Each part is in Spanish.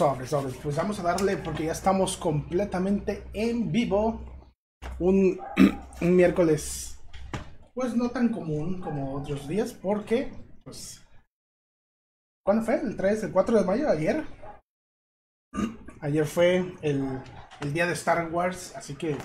Sobre, Pues vamos a darle porque ya estamos completamente en vivo. Un, miércoles, pues no tan común como otros días, porque, pues, ¿cuándo fue? ¿El 3, el 4 de mayo? ¿Ayer? Ayer fue el, día de Star Wars, así que...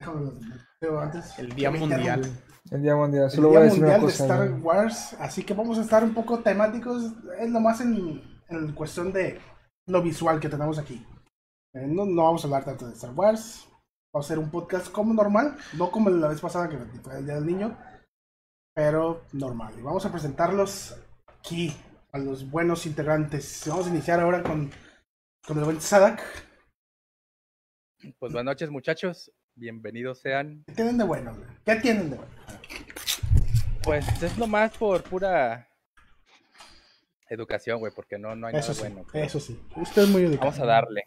Antes, el día mundial. El día mundial, solo el día mundial de Star Wars, así que vamos a estar un poco temáticos, es lo más en en cuestión de lo visual que tenemos aquí. Eh, no, vamos a hablar tanto de Star Wars. Va a ser un podcast como normal, no como la vez pasada que fue el Día del Niño, pero normal. Y vamos a presentarlos aquí, a los buenos integrantes. Vamos a iniciar ahora con, con el buen Sadak. Pues buenas noches, muchachos. Bienvenidos sean. ¿Qué tienen de bueno? ¿Qué tienen de bueno? Pues es nomás por pura Educación, güey, porque no, no hay nada bueno. Eso sí, usted es muy educado. Vamos a darle.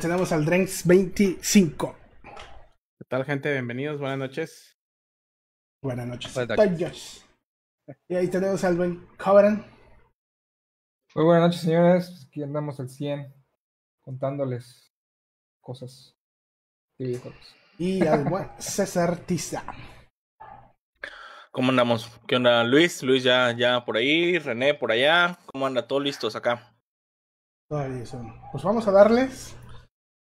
tenemos al Drenks 25. ¿Qué tal, gente? Bienvenidos, buenas noches. Buenas noches. Buenas noches. Y ahí tenemos al buen Coveran. Muy buenas noches, señores. Aquí andamos al 100 contándoles cosas. Y al buen César Tiza. ¿Cómo andamos? ¿Qué onda Luis? Luis ya, ya por ahí, René por allá. ¿Cómo anda? Todo listos acá? Todavía son. Pues vamos a darles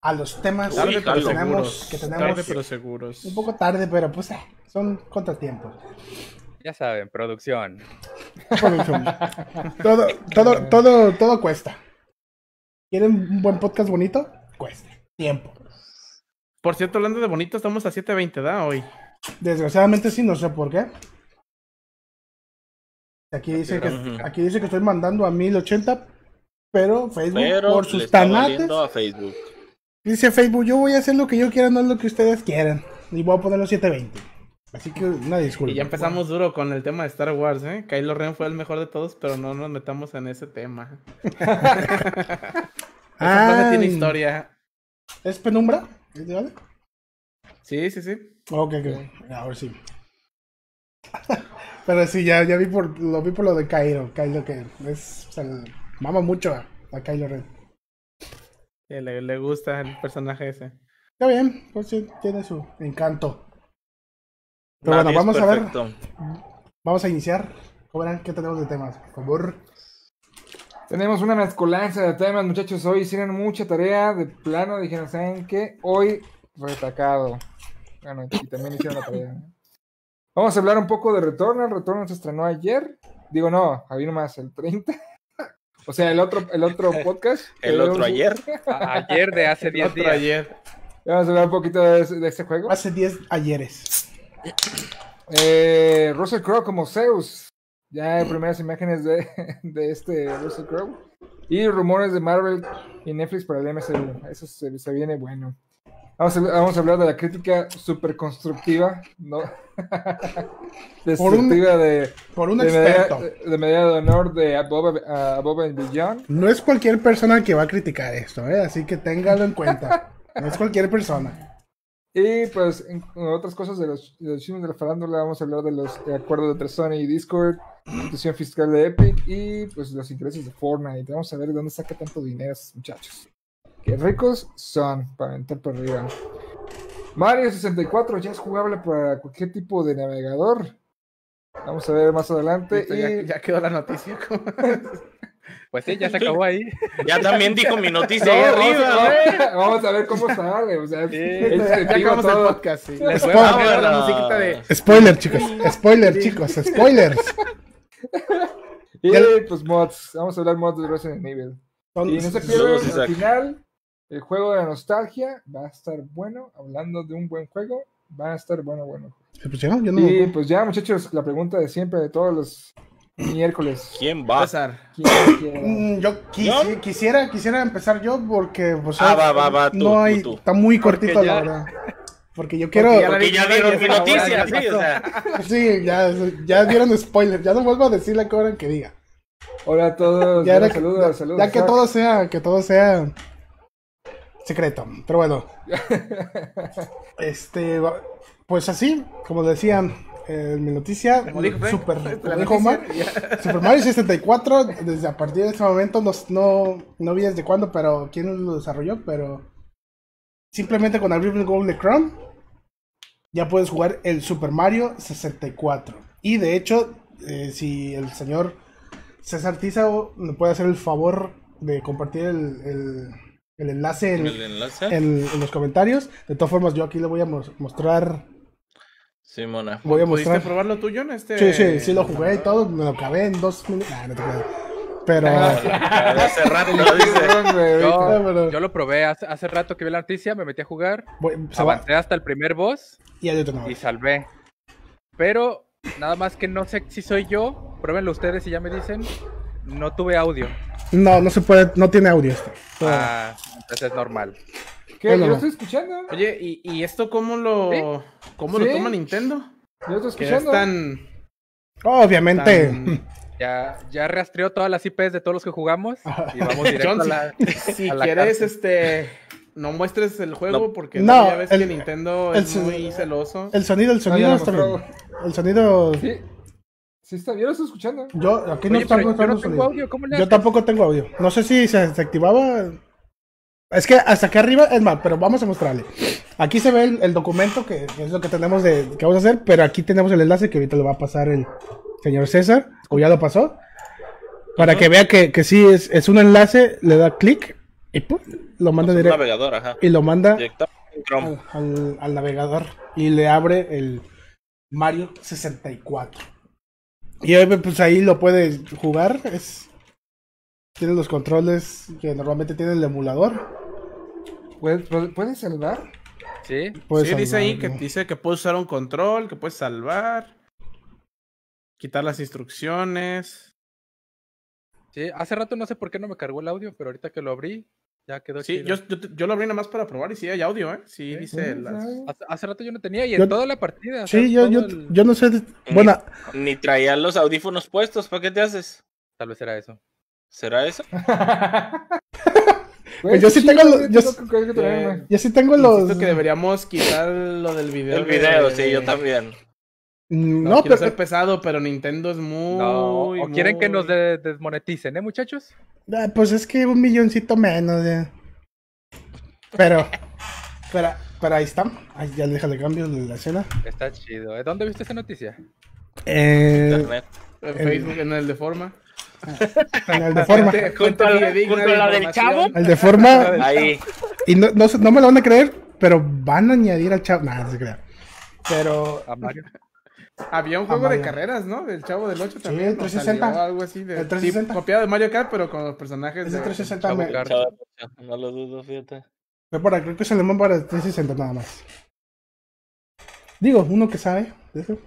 a los temas que tenemos. Tarde, pero seguros. Un poco tarde, pero pues eh, son contratiempos. Ya saben, producción. todo, todo, todo, todo cuesta. ¿Quieren un buen podcast bonito? Cuesta. Tiempo. Por cierto, hablando de bonito, estamos a 7.20, ¿da? Hoy. Desgraciadamente sí, no sé por qué. Aquí dice que, aquí dice que estoy mandando a 1080, pero Facebook por sus tanates. Facebook. Dice Facebook, yo voy a hacer lo que yo quiera, no es lo que ustedes quieran. Y voy a ponerlo 720. Así que una disculpa. Y ya empezamos duro con el tema de Star Wars, ¿eh? Kylo Ren fue el mejor de todos, pero no nos metamos en ese tema. Esa tiene historia. ¿Es penumbra? Sí, sí, sí. Ok, ok. Ahora sí. Pero sí, ya, ya vi por, lo vi por lo de Cairo. Kylo que es. O sea, mucho a, Kylo Ren. le, le, gusta el personaje ese. Está bien, pues sí, tiene su encanto. Pero bueno, vamos a ver. Vamos a iniciar. Cobran, ¿qué tenemos de temas? Por favor. Tenemos una mezcolanza de temas, muchachos. Hoy tienen mucha tarea de plano. Dijeron, ¿saben qué? Hoy retacado. Ah, también hicieron la ¿eh? Vamos a hablar un poco de Retorno Retorno se estrenó ayer. Digo, no, había más el 30. O sea, el otro, el otro podcast. el otro ayer. ayer de hace 10 días. Ayer. Vamos a hablar un poquito de, este juego. Hace 10 ayeres. Eh, Russell Crowe como Zeus. Ya hay primeras imágenes de, este Russell Crowe. Y rumores de Marvel y Netflix para el MCU. Eso se, se viene bueno. Vamos a, hablar de la crítica súper constructiva, ¿no? de, por un de experto. de de honor de uh, Above, and Beyond. No es cualquier persona que va a criticar esto, ¿eh? así que téngalo en cuenta. no es cualquier persona. Y pues, en otras cosas de los, de la farándula, vamos a hablar de los acuerdos entre Sony y Discord, institución fiscal de Epic y pues los intereses de Fortnite. Vamos a ver de dónde saca tanto dinero muchachos. Que ricos son para entrar por arriba. Mario 64 ya es jugable para cualquier tipo de navegador. Vamos a ver más adelante. Y... Ya, quedó la noticia. pues sí, ya se acabó ahí. Ya también dijo mi noticia ahí arriba. Vamos a, ver, cómo sale. O sea, ya acabamos todo. el podcast. Les Spoiler. Vamos a la musiquita de... Spoiler, chicos. Spoiler, chicos. Spoilers. Y pues mods. Vamos a hablar mods de Resident Evil. Y no se pierdan al final el juego de nostalgia va a estar bueno. Hablando de un buen juego, va a estar bueno, bueno. Pues ya, Y pues ya, muchachos, la pregunta de siempre de todos los miércoles. ¿Quién va? Empezar. ¿Quién mm, yo quisiera, quisiera empezar yo porque pues, ah, no hay, está muy cortito la verdad. Porque yo quiero. Porque ya, dieron sí, sí, ya, ya dieron spoiler. Ya no vuelvo a decir la cobra que diga. Hola a todos. Ya, saludos, saludos. Ya que todo sea, que todo sea secreto. Pero bueno. este, pues así, como decían eh, mi noticia, Super, Mario 64, desde a partir de este momento, no, no, no vi desde cuándo, pero quién lo desarrolló, pero simplemente con abrir Google Chrome ya puedes jugar el Super Mario 64. Y de hecho, eh, si el señor César Tiza me puede hacer el favor de compartir el el enlace, En, los comentarios. De todas formas, yo aquí le voy a mostrar. Simona mona. Voy a mostrar. ¿Pudiste probarlo tú, John? Este... Sí, sí, sí, lo jugué y todo. Me lo acabé en dos minutos. pero. Ah, hace rato lo Yo, lo probé hace, rato que vi la noticia, me metí a jugar. Voy, avancé hasta el primer boss. Y, y salvé. Pero, nada más que no sé si soy yo. Pruébenlo ustedes y ya me dicen. No tuve audio. No, no se puede, no tiene audio esto. Ah, ah entonces es normal. ¿Qué? Yo estoy escuchando. Oye, ¿y, esto cómo lo, cómo lo toma Nintendo? Yo estoy escuchando. Obviamente. ya, ya rastreó todas las IPs de todos los que jugamos. Y vamos directo a la, Si quieres, este. No muestres el juego porque no, ya ves que Nintendo es muy celoso. El sonido, el sonido El sonido. ¿Sí? Sí, está, yo lo escuchando. Yo, aquí no, audio. yo tampoco tengo audio. No sé si se desactivaba. Es que hasta aquí arriba, es mal, pero vamos a mostrarle. Aquí se ve el, documento que, es lo que tenemos de que vamos a hacer, pero aquí tenemos el enlace que ahorita lo va a pasar el señor César, o ya lo pasó. Para que vea que, que sí es, un enlace, le da clic y lo manda directo. Navegador, Y lo manda al, al navegador y le abre el Mario 64. Y pues ahí lo puedes jugar. Es, tiene los controles que normalmente tiene el emulador. ¿Puedes, salvar? Sí, dice ahí que dice que puedes usar un control, que puedes salvar, quitar las instrucciones. Sí, hace rato no sé por qué no me cargó el audio, pero ahorita que lo abrí, ya quedó sí, yo, lo abrí nada más para probar y sí hay audio, ¿eh? Sí, dice. hace, rato yo no tenía y en toda la partida. Sí, yo, no sé. Ni, bueno. Ni traía los audífonos puestos, ¿para qué te haces? Tal vez será eso. ¿Será eso? pues yo sí tengo los. Yo, sí tengo los. que deberíamos quitar lo del video. El video, sí, yo también. No, pero. ser pesado, pero Nintendo es muy. o quieren que nos desmoneticen, ¿eh, muchachos? Ah, pues es que un milloncito menos. Pero, pero, pero ahí está. Ahí ya déjale cambio de la escena. Está chido. ¿eh? ¿Dónde viste esa noticia? Eh, en Facebook, en el de forma. Ah, en el de forma. del chavo. El de forma. Ahí. Y no, no, no me lo van a creer, pero van a añadir al chavo. Nada, no se crea. Pero. Había un ah, juego de carreras, ¿no? Del Chavo del 8 también. Sí, el 360. algo así de, el 360. copiado de Mario Kart, pero con los personajes. Es 360. De... no lo dudo, fíjate. para, creo que es alemán para el 360 nada más. Digo, uno que sabe de eso.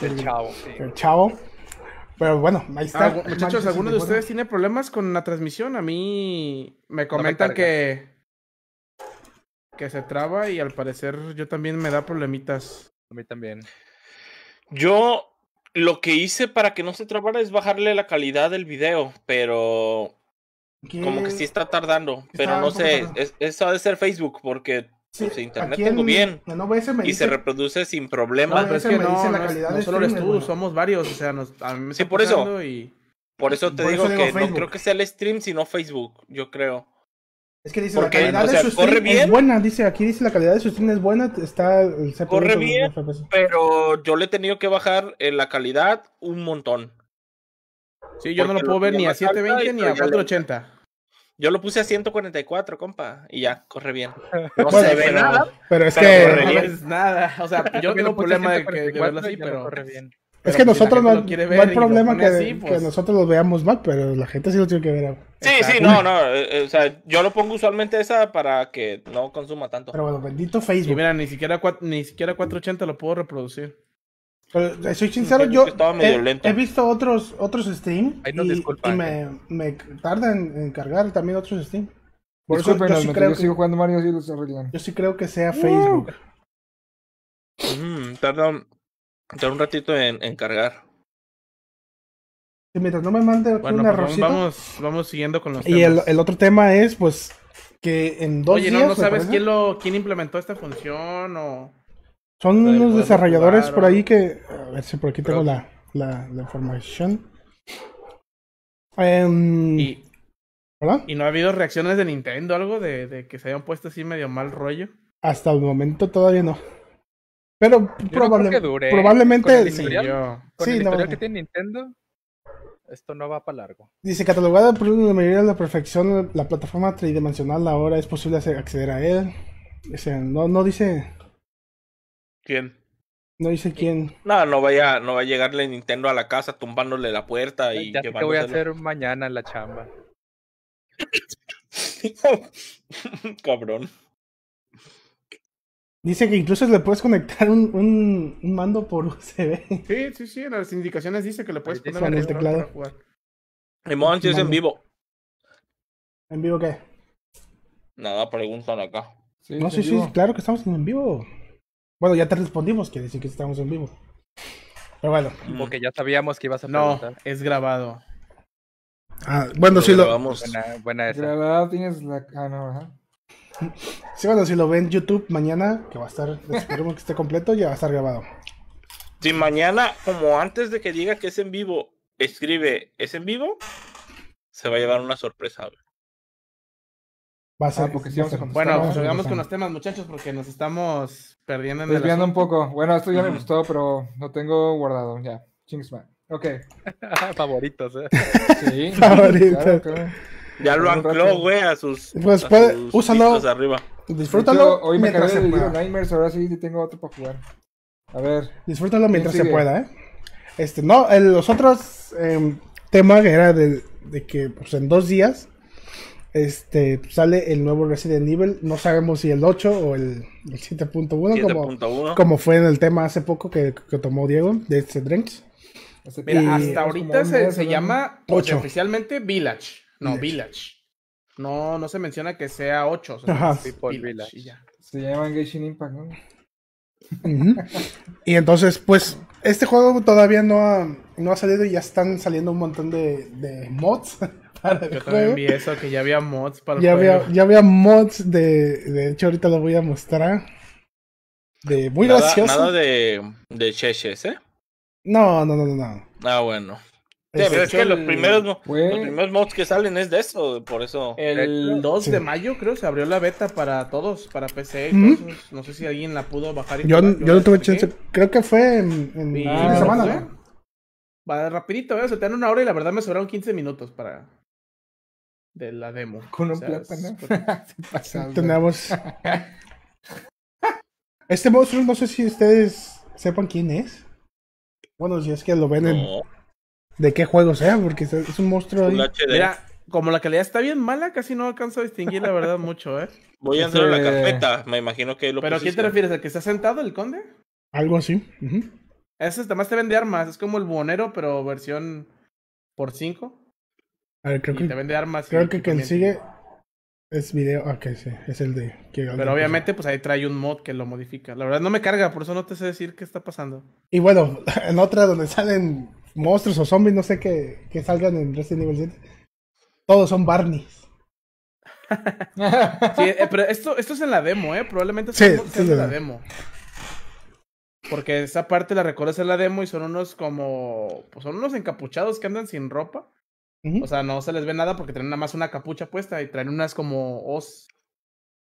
El Chavo. El Chavo. Pero bueno, ahí está. muchachos, ¿alguno de ustedes tiene problemas con la transmisión? A mí me comentan que que se traba y al parecer yo también me da problemitas. A mí también. Yo lo que hice para que no se trabara es bajarle la calidad del video, pero como que sí está tardando, pero no sé, eso ha de ser Facebook porque pues, internet tengo bien y se reproduce sin problema. No, no, solo eres tú, somos varios, o sea, nos, a mí me sí, por eso. Y... Por eso te digo que no creo que sea el stream, sino Facebook, yo creo. Es que dice Porque, la calidad de su corre es buena, dice aquí dice la calidad de su stream es buena, está el Corre bien, pero yo le he tenido que bajar eh, la calidad un montón. Sí, yo no lo puedo ver ni a 720 ni a 480. Yo lo puse a 144, compa, y ya, corre bien. No se ve nada. Pero es que no es nada, o sea, yo tengo problema de, que, de así, pero corre bien es que pues, nosotros no, no, hay problema que, pues. nosotros lo veamos mal, pero la gente sí lo tiene que ver. Sí, sí, no, no. Eh, o sea, yo lo pongo usualmente esa para que no consuma tanto. Pero bueno, bendito Facebook. Y mira, ni siquiera, ni siquiera 480 lo puedo reproducir. Eh, soy sincero, yo he, visto otros, otros Steam no, y, y, me, eh. tarda en, cargar también otros Steam. Por eso yo, sí creo que, Mario los Yo sí creo que sea Facebook. Mm, tengo un ratito en, cargar. Y mientras no me mande una pues vamos, siguiendo con los Y El, el, otro tema es, pues, que en dos Oye, días, no, sabes quién, lo, quién implementó esta función o... Son unos desarrolladores por ahí que... A ver si por aquí tengo la, la, información. Em, y, ¿Hola? ¿Y no ha habido reacciones de Nintendo algo de, de que se hayan puesto así medio mal rollo? Hasta el momento todavía no. Pero ¿eh? probablemente probablemente. el sí, que tiene Nintendo, esto no va para largo. Dice: catalogada por la mayoría de la perfección, la plataforma tridimensional ahora es posible acceder a él. O sea, no, no dice. ¿Quién? No dice quién. No, no vaya, no va a llegarle Nintendo a la casa tumbándole la puerta y ya sé que voy a hacer mañana en la chamba. Cabrón. Dice que incluso le puedes conectar un, un, mando por USB. Sí, sí, sí, en las indicaciones dice que le puedes poner en el teclado. Para jugar. si es en vivo. ¿En vivo qué? Nada, preguntan acá. no, sí, sí, claro que estamos en vivo. Bueno, ya te respondimos que dicen que estamos en vivo. Pero bueno. Como mm. que ya sabíamos que ibas a preguntar. No, es grabado. Ah, bueno, sí lo. Buena, buena esa. Grabado tienes la. Ah, no, ajá. Sí, bueno, si lo ven YouTube mañana, que va a estar, esperemos que esté completo, ya va a estar grabado. Si mañana, como antes de que diga que es en vivo, escribe, ¿es en vivo? Se va a llevar una sorpresa. Va a ser. Ah, porque si vamos a bueno, pues con los temas, muchachos, porque nos estamos perdiendo en Desviando un poco. Bueno, esto ya me gustó, pero lo tengo guardado ya. Chingsman. Ok. Favoritos, ¿eh? Sí. Ya lo ancló, güey, a sus. Pues úsalo. Disfrútalo. hoy me quedé video Nightmares, ahora sí tengo otro para jugar. A ver. Disfrútalo mientras se pueda, ¿eh? Este, no, el, los otros temas tema que era de, de, que pues, en dos días este, sale el nuevo Resident Evil. No sabemos si el 8 o el, el 7.1, como, como, fue en el tema hace poco que, que tomó Diego de este Drinks. Mira, hasta ahorita se, se llama oficialmente Village. No, Village. No, no se menciona que sea 8. O sea, Ajá. Village. Se llama Genshin Impact, y entonces, pues, este juego todavía no ha, no ha salido y ya están saliendo un montón de, mods. Para el Yo también vi eso, que ya había mods para ya el había, juego. Ya había mods de. De hecho, ahorita lo voy a mostrar. De muy gracioso. Nada de, de cheches, ¿eh? No, no, no, no. Ah, bueno es que los, primeros, mods que salen es de eso, por eso. El 2 de mayo creo se abrió la beta para todos, para PC. no sé si alguien la pudo bajar. yo, yo, no tuve chance, creo que fue en, en semana, Va rapidito, ¿eh? se te una hora y la verdad me sobraron 15 minutos para... De la demo. Con un Tenemos... este monstruo, no sé si ustedes sepan quién es. Bueno, si es que lo ven en de qué juego sea, porque es un monstruo. Ahí. Mira, como la calidad está bien mala, casi no alcanzo a distinguir la verdad mucho, ¿eh? Voy a hacer la carpeta, me imagino que lo ¿Pero a quién te refieres? ¿Al que está sentado, el conde? Algo así. Ese además te vende armas, es como el buonero, pero versión por 5. A ver, creo que. Te vende armas. Creo que quien sigue es video. Ah, que sí, es el de. pero obviamente, pues ahí trae un mod que lo modifica. La verdad no me carga, por eso no te sé decir qué está pasando. Y bueno, en otra donde salen monstruos o zombies, no sé, qué, que salgan en Resident Evil 7, todos son Barneys. sí, eh, pero esto, esto es en la demo, ¿eh? Probablemente sí, es en la demo. Porque esa parte la recuerdas en la demo y son unos como. Pues son unos encapuchados que andan sin ropa. O sea, no se les ve nada porque traen nada más una capucha puesta y traen unas como os.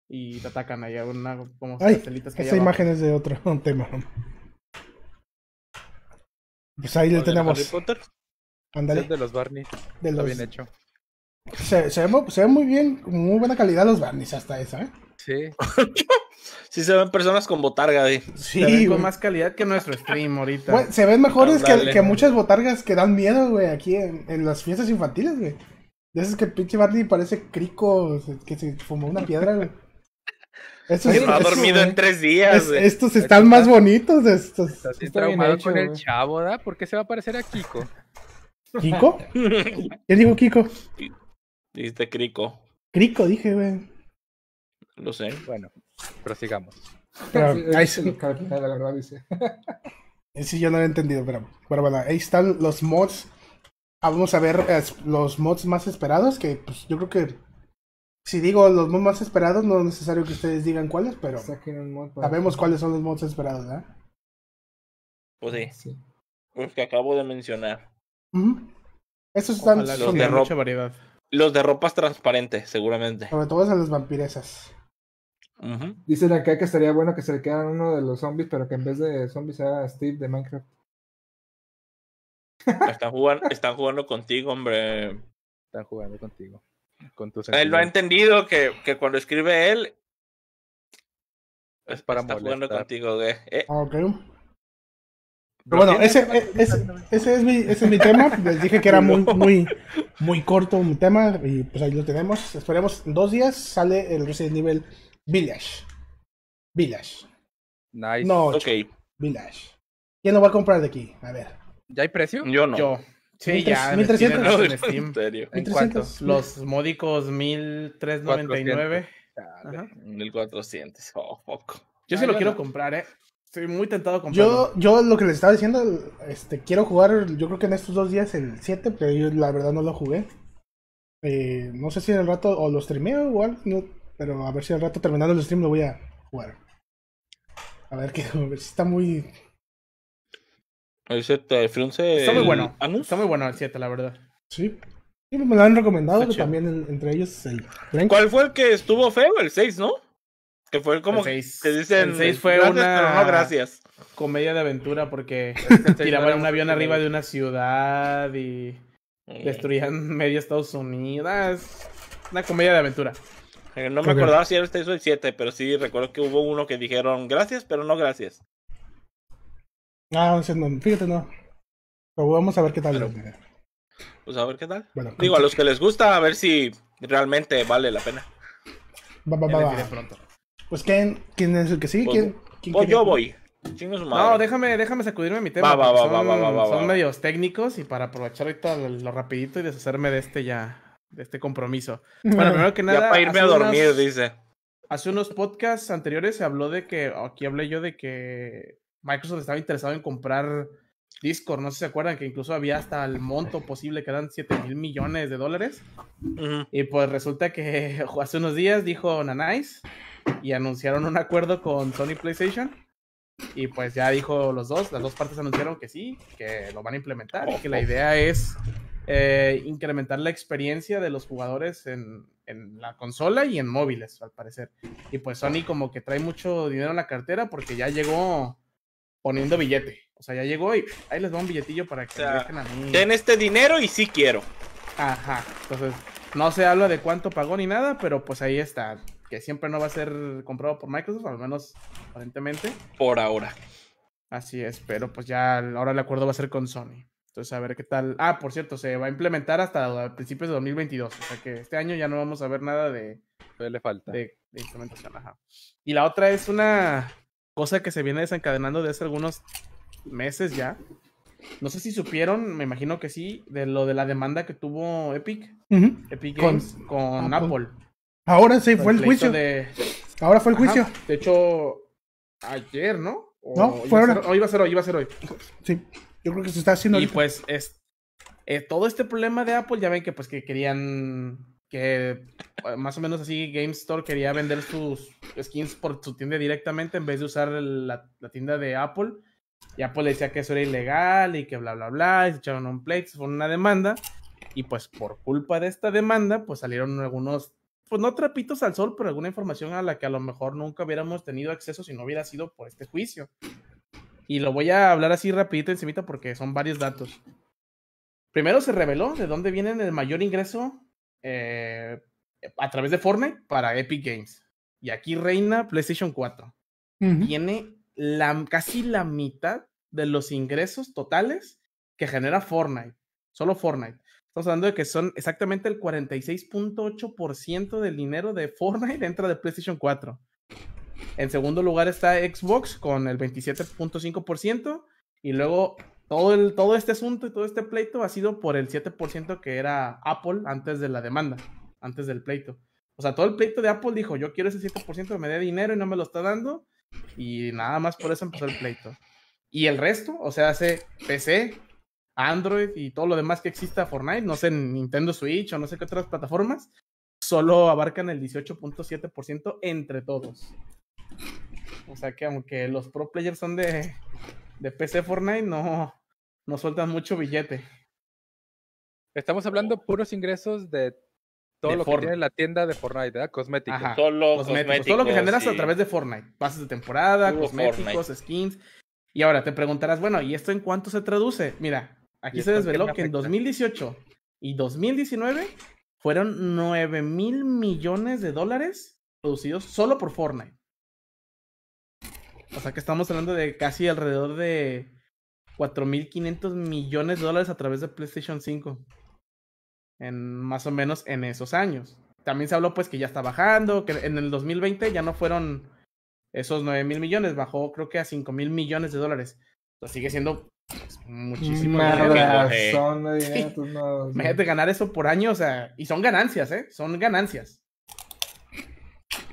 Y te atacan ahí, una, como Ay, Esa imagen es de otro tema. Pues ahí le tenemos. De los Barney. De los... Está bien hecho. Se, ven ve, muy bien, muy buena calidad los Barney hasta esa, ¿eh? Sí. sí se ven personas con botarga ahí. Sí, con más calidad que nuestro stream ahorita. se ven mejores que, muchas botargas que dan miedo, güey, aquí en, en, las fiestas infantiles, güey. De esas que el pinche Barney parece crico, que se fumó una piedra, güey. Estos, ha dormido en tres días. estos están más bonitos. Estos. Estás Está traumado con el chavo, ¿verdad? ¿Por qué se va a parecer a Kiko? ¿Kiko? ¿Qué dijo Kiko? Dijiste Crico. Crico, dije, güey. Lo sé. Bueno, prosigamos. Pero, sigamos. ahí sí. La verdad dice. Sí, yo no lo he entendido, pero, bueno, ahí están los mods. Ah, vamos a ver eh, los mods más esperados, que pues, yo creo que si digo los mods más esperados, no es necesario que ustedes digan cuáles, pero sabemos cuáles son los mods esperados, ¿eh? Pues sí. sí. Los que acabo de mencionar. Estos están de mucha variedad. Los de ropas transparentes, seguramente. Sobre todo son las vampiresas. Dicen acá que estaría bueno que se le quedaran uno de los zombies, pero que en vez de zombies sea Steve de Minecraft. Están jugando, están jugando contigo, hombre. Están jugando contigo él lo ha entendido que, que cuando escribe él es para está jugando contigo, eh, eh. bueno, ese, e, ese, es mi, ese mi tema. Les dije que era muy, muy, muy corto mi tema. Y pues ahí lo tenemos. Esperemos dos días. Sale el Resident Evil Village. Village. Nice. No, Village. ¿Quién lo va a comprar de aquí? A ver. ¿Ya hay precio? Yo no. Yo. Sí, ya. 1300 en Steam. ¿En, Los módicos 1399. 1400. Yo sí lo quiero comprar, eh. Estoy muy tentado comprar. Yo, yo lo que les estaba diciendo, este, quiero jugar, yo creo que en estos dos días el 7, pero yo la verdad no lo jugué. Eh, no sé si en el rato, o lo streameo igual, pero a ver si el rato terminando el stream lo voy a jugar. A ver qué a ver si está muy el 7, el 11. Está muy bueno. Está muy bueno el 7, la verdad. Sí. sí me lo han recomendado, también entre ellos el ¿Cuál fue el que estuvo feo? El 6, ¿no? Que fue como que dicen. El 6 fue gracias, una. Pero no, gracias. Comedia de aventura porque este tiraban un avión arriba de una ciudad y eh. destruían medio Estados Unidos. Ah, una comedia de aventura. Eh, no me acordaba si era el 6 o el 7, pero sí recuerdo que hubo uno que dijeron gracias, pero no gracias. Ah, no, fíjate, no. Pero vamos a ver qué tal. pues a ver qué tal. Digo, a los que les gusta, a ver si realmente vale la pena. Va, va, va, Pronto. Pues ¿quién, quién es el que sí, pues, ¿Quién, quién pues yo voy. No, déjame, déjame sacudirme mi tema. son, medios técnicos y para aprovechar ahorita lo, rapidito y deshacerme de este ya, de este compromiso. Bueno, primero que nada. ya para irme a dormir, dice. Hace unos podcasts anteriores se habló de que, aquí hablé yo de que Microsoft estaba interesado en comprar Discord, no sé si se acuerdan que incluso había hasta el monto posible que eran 7 mil millones de dólares. Y pues resulta que hace unos días dijo Nanais y anunciaron un acuerdo con Sony PlayStation. Y pues ya dijo los dos, las dos partes anunciaron que sí, que lo van a implementar y que la idea es eh, incrementar la experiencia de los jugadores en, en la consola y en móviles, al parecer. Y pues Sony como que trae mucho dinero en la cartera porque ya llegó poniendo billete. O sea, ya llegó y ahí les va un billetillo para que a mí. Den este dinero y sí quiero. Ajá. Entonces, no se habla de cuánto pagó ni nada, pero pues ahí está. Que siempre no va a ser comprado por Microsoft, al menos aparentemente. Por ahora. Así es, pero pues ya ahora el acuerdo va a ser con Sony. Entonces, a ver qué tal. Ah, por cierto, se va a implementar hasta principios de 2022. O sea que este año ya no vamos a ver nada de. le falta. De, de instrumentación, ajá. Y la otra es una cosa que se viene desencadenando desde hace algunos meses ya. No sé si supieron, me imagino que sí, de lo de la demanda que tuvo Epic, Epic Games con, Apple. Ahora sí, fue el, juicio. Ahora fue el juicio. De hecho, ayer, ¿no? no, fue ahora. Hoy oh, iba a ser hoy, iba a ser hoy. Sí, yo creo que se está haciendo. Y pues es, eh, todo este problema de Apple, ya ven que pues que querían que eh, más o menos así Game Store quería vender sus skins por su tienda directamente en vez de usar la, tienda de Apple. Y Apple decía que eso era ilegal y que bla, bla, bla. Y se echaron un plate, fue una demanda. Y pues por culpa de esta demanda, pues salieron algunos, pues no trapitos al sol, pero alguna información a la que a lo mejor nunca hubiéramos tenido acceso si no hubiera sido por este juicio. Y lo voy a hablar así rapidito encimita porque son varios datos. Primero se reveló de dónde vienen el mayor ingreso eh, a través de Fortnite para Epic Games. Y aquí reina PlayStation 4. Tiene la, casi la mitad de los ingresos totales que genera Fortnite. Solo Fortnite. Estamos hablando de que son exactamente el 46.8% del dinero de Fortnite entra de PlayStation 4. En segundo lugar está Xbox con el 27.5%. Y luego todo, el, todo este asunto y todo este pleito ha sido por el 7% que era Apple antes de la demanda, antes del pleito. O sea, todo el pleito de Apple dijo, yo quiero ese 7% que me dé dinero y no me lo está dando. Y nada más por eso empezó el pleito. Y el resto, o sea, hace PC, Android y todo lo demás que exista Fortnite, no sé, Nintendo Switch o no sé qué otras plataformas, solo abarcan el 18.7% entre todos. O sea que aunque los pro players son de, de PC Fortnite, no, nos sueltan mucho billete. Estamos hablando oh. puros ingresos de todo lo que tiene la tienda de Fortnite, ¿verdad? Cosméticos. Todo lo que generas a través de Fortnite. Pases de temporada, cosméticos, skins. Y ahora te preguntarás, bueno, ¿y esto en cuánto se traduce? Mira, aquí se desveló que en 2018 y 2019 fueron 9 mil millones de dólares producidos solo por Fortnite. O sea que estamos hablando de casi alrededor de 4.500 millones de dólares a través de PlayStation 5. En, más o menos en esos años. También se habló pues que ya está bajando, que en el 2020 ya no fueron esos 9.000 mil millones, bajó creo que a 5.000 mil millones de dólares. Lo sigue siendo pues, muchísimo dinero. Eh. De ganar eso por año, o sea, y son ganancias, ¿eh? Son ganancias.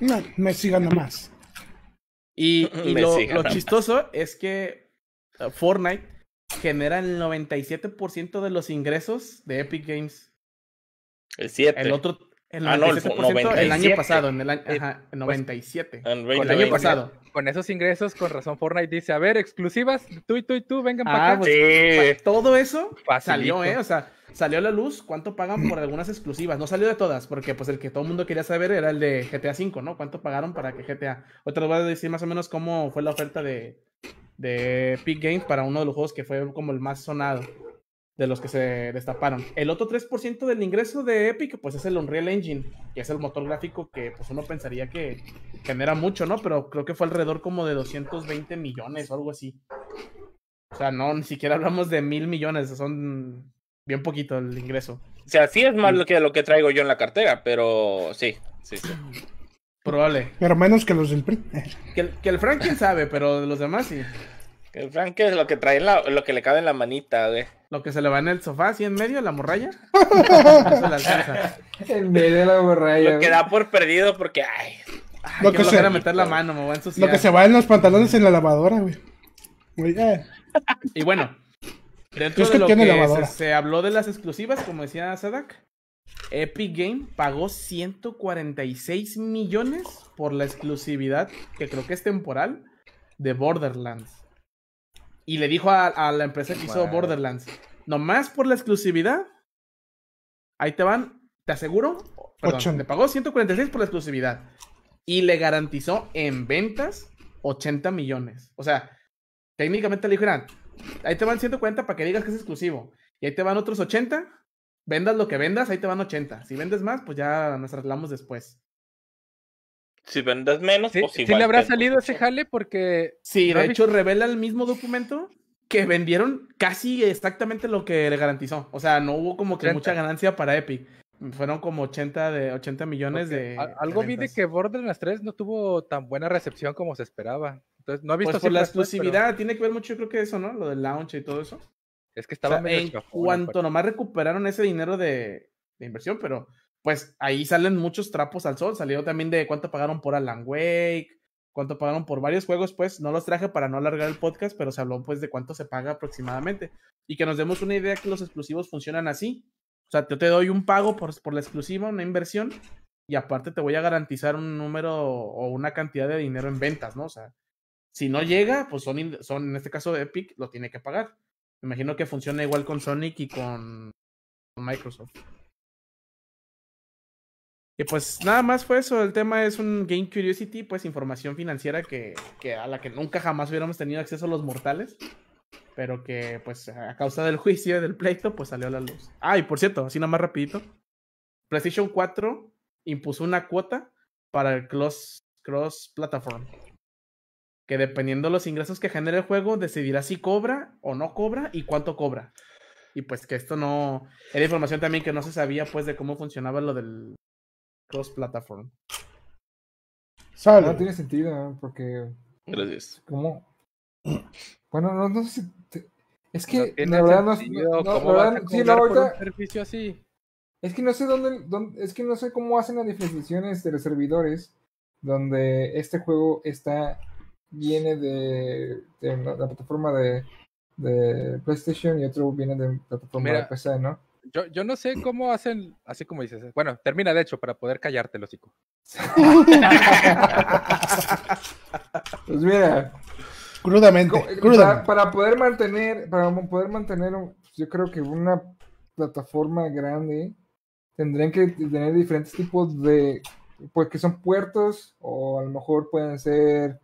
No, Messi gana más. Y, lo chistoso es que uh, Fortnite genera el 97% de los ingresos de Epic Games. El 7. El otro, el, 97 ah, el, año pasado, en el 97. Eh, pues, el año pasado. Con esos ingresos, con razón Fortnite dice, a ver, exclusivas, tú y tú y tú, vengan ah, para acá. Pues, todo eso salió, ¿eh? O sea, salió a la luz cuánto pagan por algunas exclusivas. No salió de todas, porque pues el que todo el mundo quería saber era el de GTA V, ¿no? ¿Cuánto pagaron para que GTA? Otra vez voy a decir más o menos cómo fue la oferta de, de Epic Games para uno de los juegos que fue como el más sonado de los que se destaparon. El otro 3% del ingreso de Epic, pues es el Unreal Engine, que es el motor gráfico que pues uno pensaría que genera mucho, ¿no? Pero creo que fue alrededor como de 220 millones o algo así. O sea, no, ni siquiera hablamos de mil millones, son bien poquito el ingreso. O sea, sí es más lo que, lo que traigo yo en la cartera, pero sí, sí, sí. Probable. Pero menos que los del Que, el, que Frank, sabe, pero los demás sí. Que el Frank es lo que trae lo que le cabe en la manita, güey. Lo que se le va en el sofá, así en medio, la morralla. en medio de la morralla. Lo que da por perdido porque, ay. lo que se va a meter la mano, Lo que se va en los pantalones en la lavadora, güey. Eh. Y bueno, dentro es de lo que se, se, habló de las exclusivas, como decía Sadak, Epic Game pagó 146 millones por la exclusividad, que creo que es temporal, de Borderlands. Y le dijo a, la empresa que hizo Borderlands, nomás por la exclusividad, ahí te van, te aseguro, perdón, le pagó 146 por la exclusividad. Y le garantizó en ventas 80 millones. O sea, técnicamente le dijeron, ahí te van 140 para que digas que es exclusivo. Y ahí te van otros 80 vendas lo que vendas, ahí te van 80. Si vendes más, pues ya nos arreglamos después. Si vendes menos, sí, pues Sí le habrá salido ese jale porque... Sí, de hecho revela el mismo documento que vendieron casi exactamente lo que le garantizó. O sea, no hubo como que mucha ganancia para Epic. Fueron como 80 de 80 millones de. Algo vi de que Borderlands 3 no tuvo tan buena recepción como se esperaba. Entonces, no ha visto pues la exclusividad, tiene que ver mucho, yo creo que eso, ¿no? Lo del launch y todo eso. Es que estaba En cuanto nomás recuperaron ese dinero de, inversión, pero pues ahí salen muchos trapos al sol. Salió también de cuánto pagaron por Alan Wake, cuánto pagaron por varios juegos, pues no los traje para no alargar el podcast, pero se habló pues de cuánto se paga aproximadamente. Y que nos demos una idea que los exclusivos funcionan así. O sea, yo te doy un pago por, por la exclusiva, una inversión, y aparte te voy a garantizar un número o una cantidad de dinero en ventas, ¿no? O sea, si no llega, pues son, son en este caso de Epic, lo tiene que pagar. Me imagino que funciona igual con Sonic y con, Microsoft. Y pues nada más fue eso. El tema es un Game Curiosity, pues información financiera que, a la que nunca jamás hubiéramos tenido acceso los mortales. Pero que pues a causa del juicio y del pleito, pues salió a la luz. Ah, y por cierto, así nada más rapidito. PlayStation 4 impuso una cuota para el cross, cross platform que dependiendo de los ingresos que genere el juego, decidirá si cobra o no cobra y cuánto cobra. Y pues que esto no... Era información también que no se sabía pues de cómo funcionaba lo del cross-platform. No tiene sentido, porque... Gracias. ¿Cómo? Bueno, no, sé si... Es que no la verdad no, no, la así. Es que no sé dónde, es que no sé cómo hacen las definiciones de los servidores donde este juego está viene de, la, plataforma de, PlayStation y otro viene de la plataforma de PC, ¿no? Yo, yo no sé cómo hacen, así como dices. Bueno, termina de hecho para poder callarte, hocico. pues mira, crudamente, eh, para, poder mantener, para poder mantener, yo creo que una plataforma grande tendrían que tener diferentes tipos de, pues que son puertos o a lo mejor pueden ser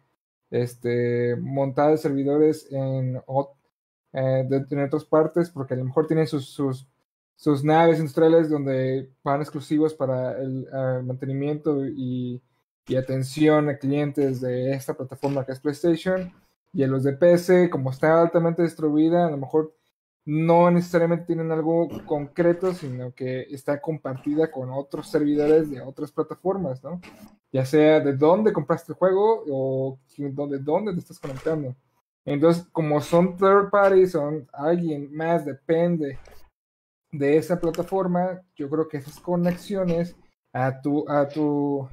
este, montada de servidores eh, en, otras partes, porque a lo mejor tienen sus, sus, naves industriales donde van exclusivos para el ah, mantenimiento y, atención a clientes de esta plataforma que es PlayStation. Y en los de PC, como está altamente distribuida, a lo mejor no necesariamente tienen algo concreto, sino que está compartida con otros servidores de otras plataformas, ¿no? ya sea de dónde compraste el juego o de dónde te estás conectando. Entonces, como son third party, son alguien más, depende de esa plataforma, yo creo que esas conexiones a tu, a tu,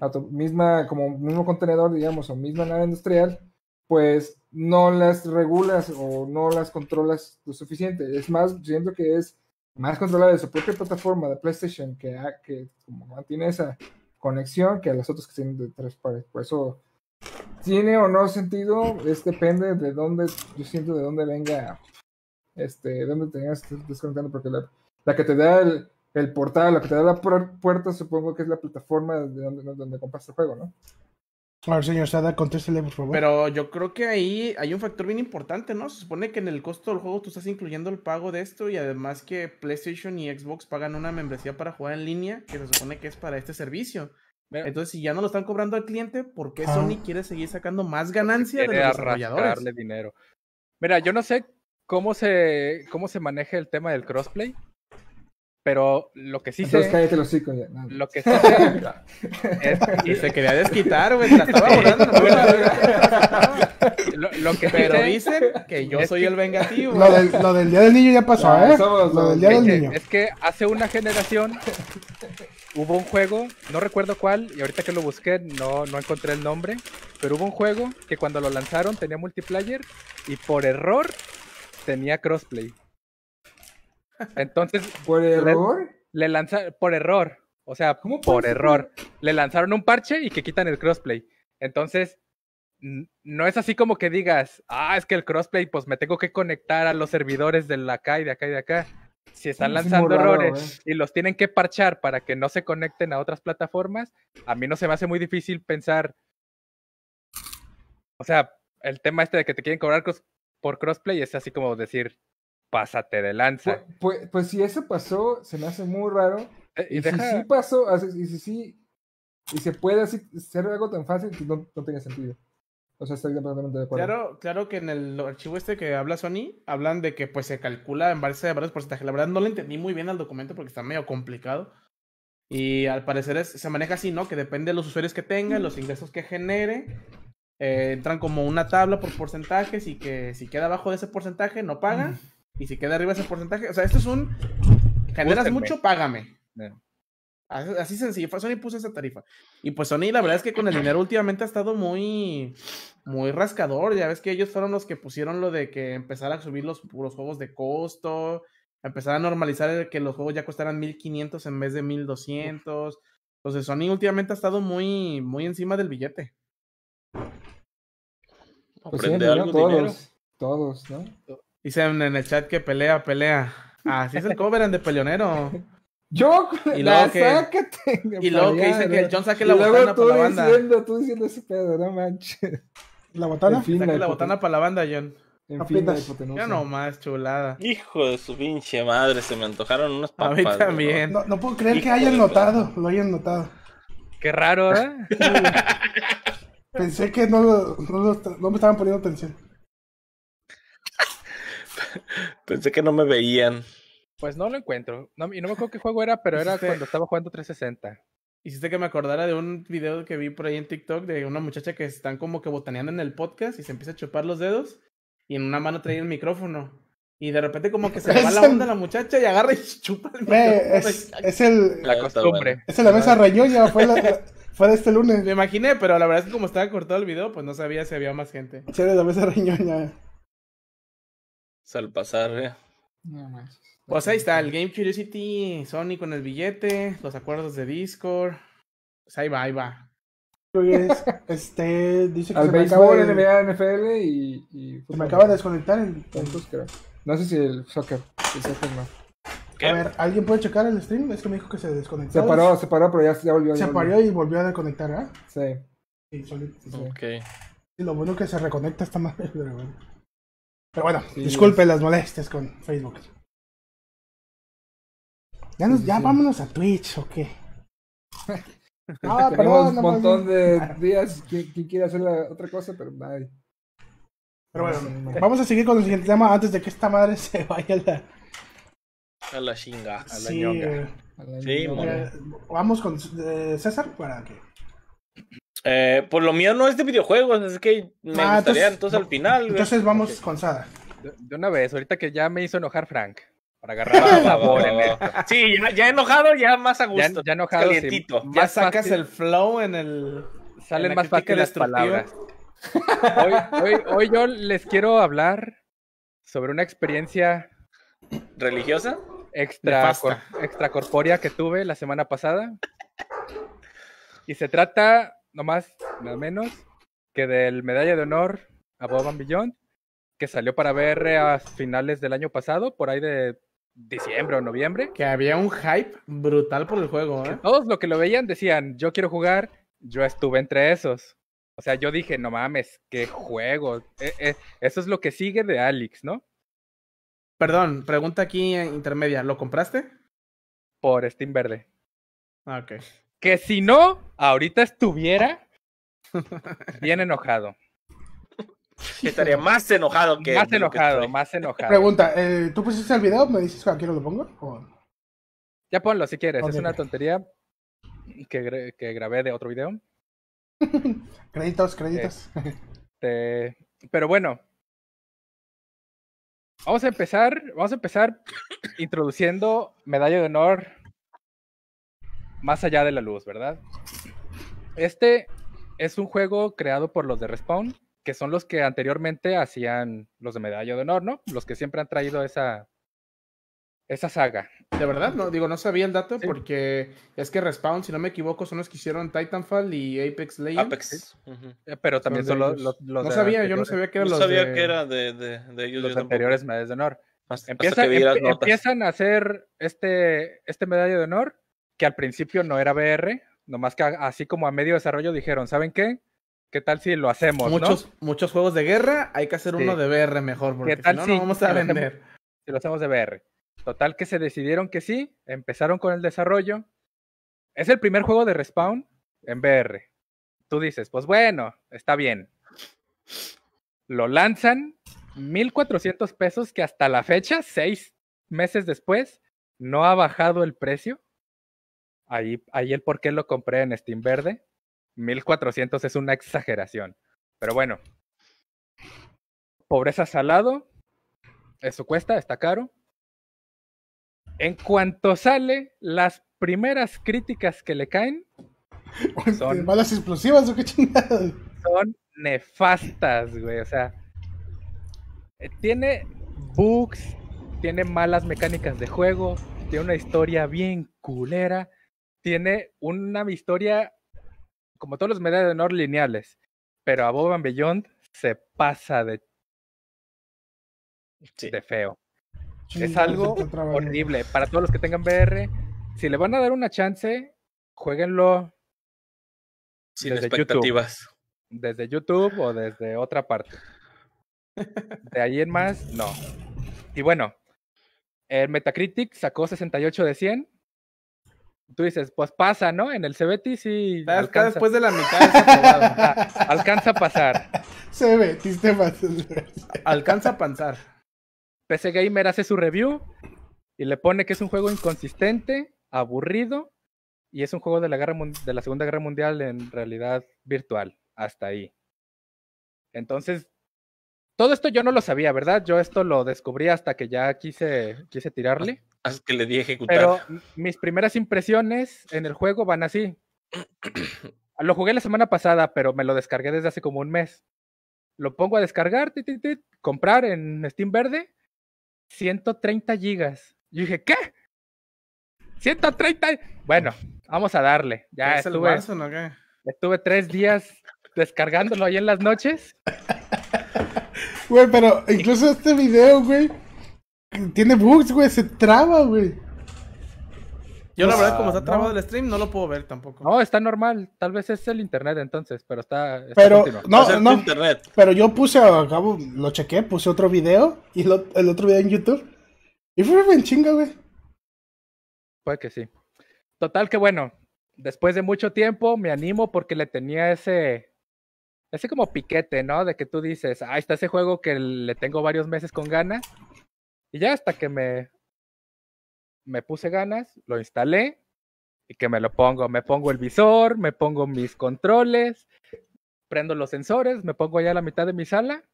a tu misma, como mismo contenedor, digamos, o misma nave industrial, pues no las regulas o no las controlas lo suficiente. Es más, siento que es más controlada de su propia plataforma de PlayStation que, ah, que como mantiene esa conexión que a las otras que tienen de tres pares. Por eso tiene o no sentido, es depende de dónde, yo siento de dónde venga, este, dónde tengas desconectando, porque la, que te da el, el, portal, la que te da la puerta, supongo que es la plataforma de donde, donde compras el juego, ¿no? A señor Sada, contéstele, por favor. Pero yo creo que ahí hay un factor bien importante, ¿no? Se supone que en el costo del juego tú estás incluyendo el pago de esto y además que PlayStation y Xbox pagan una membresía para jugar en línea que se supone que es para este servicio. Entonces, si ya no lo están cobrando al cliente, ¿por qué ah. Sony quiere seguir sacando más ganancia de los desarrolladores? dinero. Mira, yo no sé cómo se, cómo se maneja el tema del crossplay, pero lo que sí Entonces, sé. cállate los Lo que sí y se quería desquitar, güey. La estaba volando. lo, que Pero dicen que yo soy el vengativo. Lo del, lo del, día del niño ya pasó, ah, ¿eh? lo del día del niño. Es que hace una generación hubo un juego, no recuerdo cuál, y ahorita que lo busqué no, no encontré el nombre. Pero hubo un juego que cuando lo lanzaron tenía multiplayer y por error tenía crossplay. Entonces. ¿Por error? Le, Por error. O sea, ¿Cómo por error. Le lanzaron un parche y que quitan el crossplay. Entonces, no es así como que digas, ah, es que el crossplay, pues me tengo que conectar a los servidores de acá y de acá y de acá. Si están lanzando errores y los tienen que parchar para que no se conecten a otras plataformas, a mí no se me hace muy difícil pensar. O sea, el tema este de que te quieren cobrar por crossplay es así como decir, pásate de lanza. Pues, pues, si eso pasó, se me hace muy raro. Eh, y, si sí pasó, y si sí, y se puede hacer algo tan fácil, que pues, no, no tiene sentido. O sea, estoy completamente de acuerdo. Claro, claro que en el archivo este que habla Sony, hablan de que pues se calcula en base a varios porcentajes. La verdad no lo entendí muy bien al documento porque está medio complicado. Y al parecer se maneja así, ¿no? Que depende de los usuarios que tenga, los ingresos que genere. Eh, entran como una tabla por porcentajes y que si queda abajo de ese porcentaje no paga. Y si queda arriba ese porcentaje, o sea, esto es un. Generas mucho, págame. Así sencillo, Sony puso esa tarifa. Y pues Sony, la verdad es que con el dinero últimamente ha estado muy, muy rascador. Ya ves que ellos fueron los que pusieron lo de que empezar a subir los, puros juegos de costo, empezar a normalizar que los juegos ya costaran 1500 en vez de 1200. Entonces Sony últimamente ha estado muy, muy encima del billete. Pues algo todos, todos, ¿no? Dicen en el chat que pelea, pelea. Así es el cover de peleonero. Yo, y luego que, Y luego que dice que el John saque la botana para la banda. Diciendo, tú diciendo ese pedo, no manches. ¿La botana? saque la, botana para la banda, John. En fin, ya nomás, chulada. Hijo de su pinche madre, se me antojaron unos papas. A mí también. No, puedo creer que hayan notado, lo hayan notado. Qué raro, ¿eh? Pensé que no, no me estaban poniendo atención. Pensé que no me veían. Pues no lo encuentro. y no me acuerdo qué juego era, pero era cuando estaba jugando 360. Hiciste que me acordara de un video que vi por ahí en TikTok de una muchacha que están como que botaneando en el podcast y se empieza a chupar los dedos y en una mano trae el micrófono. Y de repente como que se le va la onda la muchacha y agarra y chupa el micrófono. Es, el, la costumbre. Es la mesa reñoña, fue, de fue este lunes. Me imaginé, pero la verdad es que como estaba cortado el video, pues no sabía si había más gente. es la mesa reñoña. Salpasar, ¿eh? No Pues ahí está, el Game Curiosity, Sony con el billete, los acuerdos de Discord. Pues ahí va, ahí va. este, dice que Al se me acaba el... NFL y, me acaba de desconectar el. No sé si el soccer, el A ver, ¿alguien puede checar el stream? Es que me dijo que se desconectó. Se paró, se paró, pero ya, se volvió. Se paró y volvió a desconectar, ¿ah? Sí. Sí, solito. lo bueno que se reconecta está más... pero bueno. Pero bueno, disculpen disculpe las molestias con Facebook. Ya, nos, vámonos a Twitch, ¿o qué? ah, perdón, un montón de días que, quiere hacer otra cosa, pero bye Pero bueno, vamos a seguir con el siguiente tema antes de que esta madre se vaya a la... A la chinga, a la ñonga. Eh, sí, eh, vamos con eh, César para que eh, pues lo mío no es de videojuegos, es que me ah, gustaría entonces, al final. Entonces vamos con Sada. De, una vez, ahorita que ya me hizo enojar Frank. Para agarrar sabor en Sí, ya, ya, enojado, ya más a gusto. Ya, ya enojado, ya sacas el flow en el. Salen más fácil las palabras. Hoy, yo les quiero hablar sobre una experiencia. ¿Religiosa? Extra, extracorpórea que tuve la semana pasada. Y se trata no más, no menos, que del medalla de honor a Bob and que salió para ver a finales del año pasado, por ahí de diciembre o noviembre. Que había un hype brutal por el juego, ¿eh? Todos los que lo veían decían, yo quiero jugar, yo estuve entre esos. O sea, yo dije, no mames, qué juego. E, e, eso es lo que sigue de Alex, ¿no? Perdón, pregunta aquí intermedia, ¿lo compraste? Por Steam Verde. Ah, ok. Que si no, ahorita estuviera bien enojado. Estaría más enojado que. Más enojado, más enojado. Pregunta, eh, ¿tú pusiste el video? ¿Me dices a quién lo pongo? Ya ponlo si quieres, es una tontería que, que, grabé de otro video. créditos, créditos. Este, pero bueno. Vamos a empezar, vamos a empezar introduciendo medalla de honor más allá de la luz, ¿verdad? Este es un juego creado por los de Respawn, que son los que anteriormente hacían los de Medalla de Honor, ¿no? Los que siempre han traído esa, esa saga. De verdad, no, digo, no sabía el dato porque es que Respawn, si no me equivoco, son los que hicieron Titanfall y Apex Legends. Apex. Eh, pero también son, los, No sabía, yo no sabía que eran no los sabía era de, de ellos. Los anteriores medallas de honor. Em, empiezan, a hacer este, este medalla de honor que al principio no era VR, nomás que así como a medio desarrollo dijeron, ¿saben qué? ¿Qué tal si lo hacemos? Muchos, muchos juegos de guerra, hay que hacer uno de VR mejor, porque tal si no, vamos a vender. si lo hacemos de VR. Total que se decidieron que sí, empezaron con el desarrollo. Es el primer juego de Respawn en VR. Tú dices, pues bueno, está bien. Lo lanzan, 1.400 pesos que hasta la fecha, seis meses después, no ha bajado el precio ahí, el por qué lo compré en Steam Verde. 1400 es una exageración. Pero bueno. Pobreza salado. Eso cuesta, está caro. En cuanto sale, las primeras críticas que le caen son malas explosivas o qué chingadas. Son nefastas, güey. O sea, eh, tiene bugs, tiene malas mecánicas de juego, tiene una historia bien culera tiene una historia, como todos los medallas de honor, lineales. Pero a Bob and Beyond se pasa de, de feo. es algo horrible. Para todos los que tengan BR, si le van a dar una chance, jueguenlo. Sin desde expectativas. YouTube. Desde YouTube o desde otra parte. De ahí en más, no. Y bueno, el Metacritic sacó 68 de 100 tú dices, pues pasa, ¿no? En el CBT sí. después de la mitad. alcanza a pasar. CBT te Alcanza a pasar. PC Gamer hace su review y le pone que es un juego inconsistente, aburrido y es un juego de la, guerra, de la Segunda Guerra Mundial en realidad virtual. Hasta ahí. Entonces, todo esto yo no lo sabía, ¿verdad? Yo esto lo descubrí hasta que ya quise, quise tirarle que le di ejecutar. Pero mis primeras impresiones en el juego van así. lo jugué la semana pasada, pero me lo descargué desde hace como un mes. Lo pongo a descargar, comprar en Steam Verde, 130 gigas. Yo dije, ¿qué? 130. Bueno, vamos a darle. Ya ¿Es estuve, el Warzone, ¿o estuve tres días descargándolo ahí en las noches. Güey, pero incluso este video, güey, tiene bugs, güey, se traba, güey. Yo la verdad, como está trabado el stream, no lo puedo ver tampoco. No, está normal. Tal vez es el internet entonces, pero está. pero no, no, no. Internet. Pero yo puse a cabo, lo chequé, puse otro video y el otro video en YouTube. Y fue bien chinga, güey. Puede que sí. Total que bueno, después de mucho tiempo me animo porque le tenía ese. Ese como piquete, ¿no? De que tú dices, ah, está ese juego que le tengo varios meses con ganas y ya hasta que me, me puse ganas, lo instalé y que me lo pongo. Me pongo el visor, me pongo mis controles, prendo los sensores, me pongo allá a la mitad de mi sala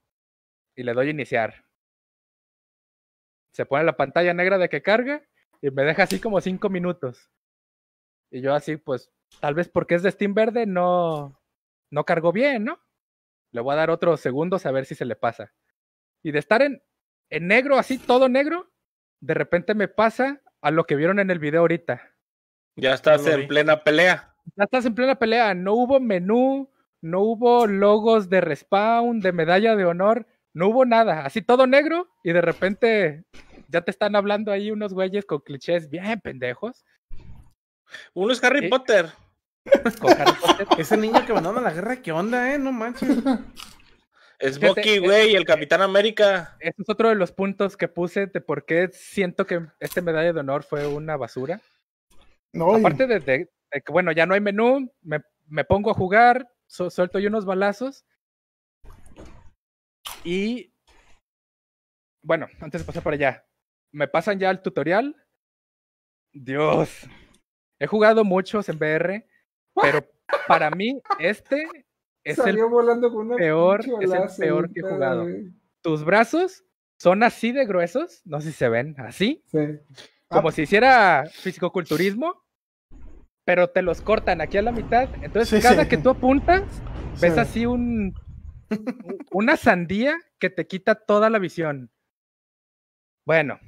y le doy a iniciar. Se pone la pantalla negra de que carga y me deja así como cinco minutos. Y yo así, pues, tal vez porque es de Steam Verde, no, no cargó bien, ¿no? Le voy a dar otros segundos a ver si se le pasa. Y de estar en en negro, así todo negro, de repente me pasa a lo que vieron en el video ahorita. Ya estás en plena pelea. Ya estás en plena pelea, no hubo menú, no hubo logos de respawn, de medalla de honor, no hubo nada, así todo negro y de repente ya te están hablando ahí unos güeyes con clichés bien pendejos. Uno es Harry eh, Potter. Ese niño que a la guerra, ¿qué onda, eh? No manches. Es e-, güey, el e-, Capitán América. Ese es otro de los puntos que puse de por qué siento que este medalla de honor fue una basura. No. Aparte de, que, bueno, ya no hay menú, me, me pongo a jugar, suelto yo unos balazos. Y. Bueno, antes de pasar por allá, me pasan ya el tutorial. Dios. He jugado muchos en VR, pero para mí este Salió volando con una peor, es peor que he jugado. Tus brazos son así de gruesos, no sé si se ven, así. Como ah. si hiciera fisicoculturismo, pero te los cortan aquí a la mitad. Entonces, cada que tú apuntas, ves así un una sandía que te quita toda la visión. Bueno,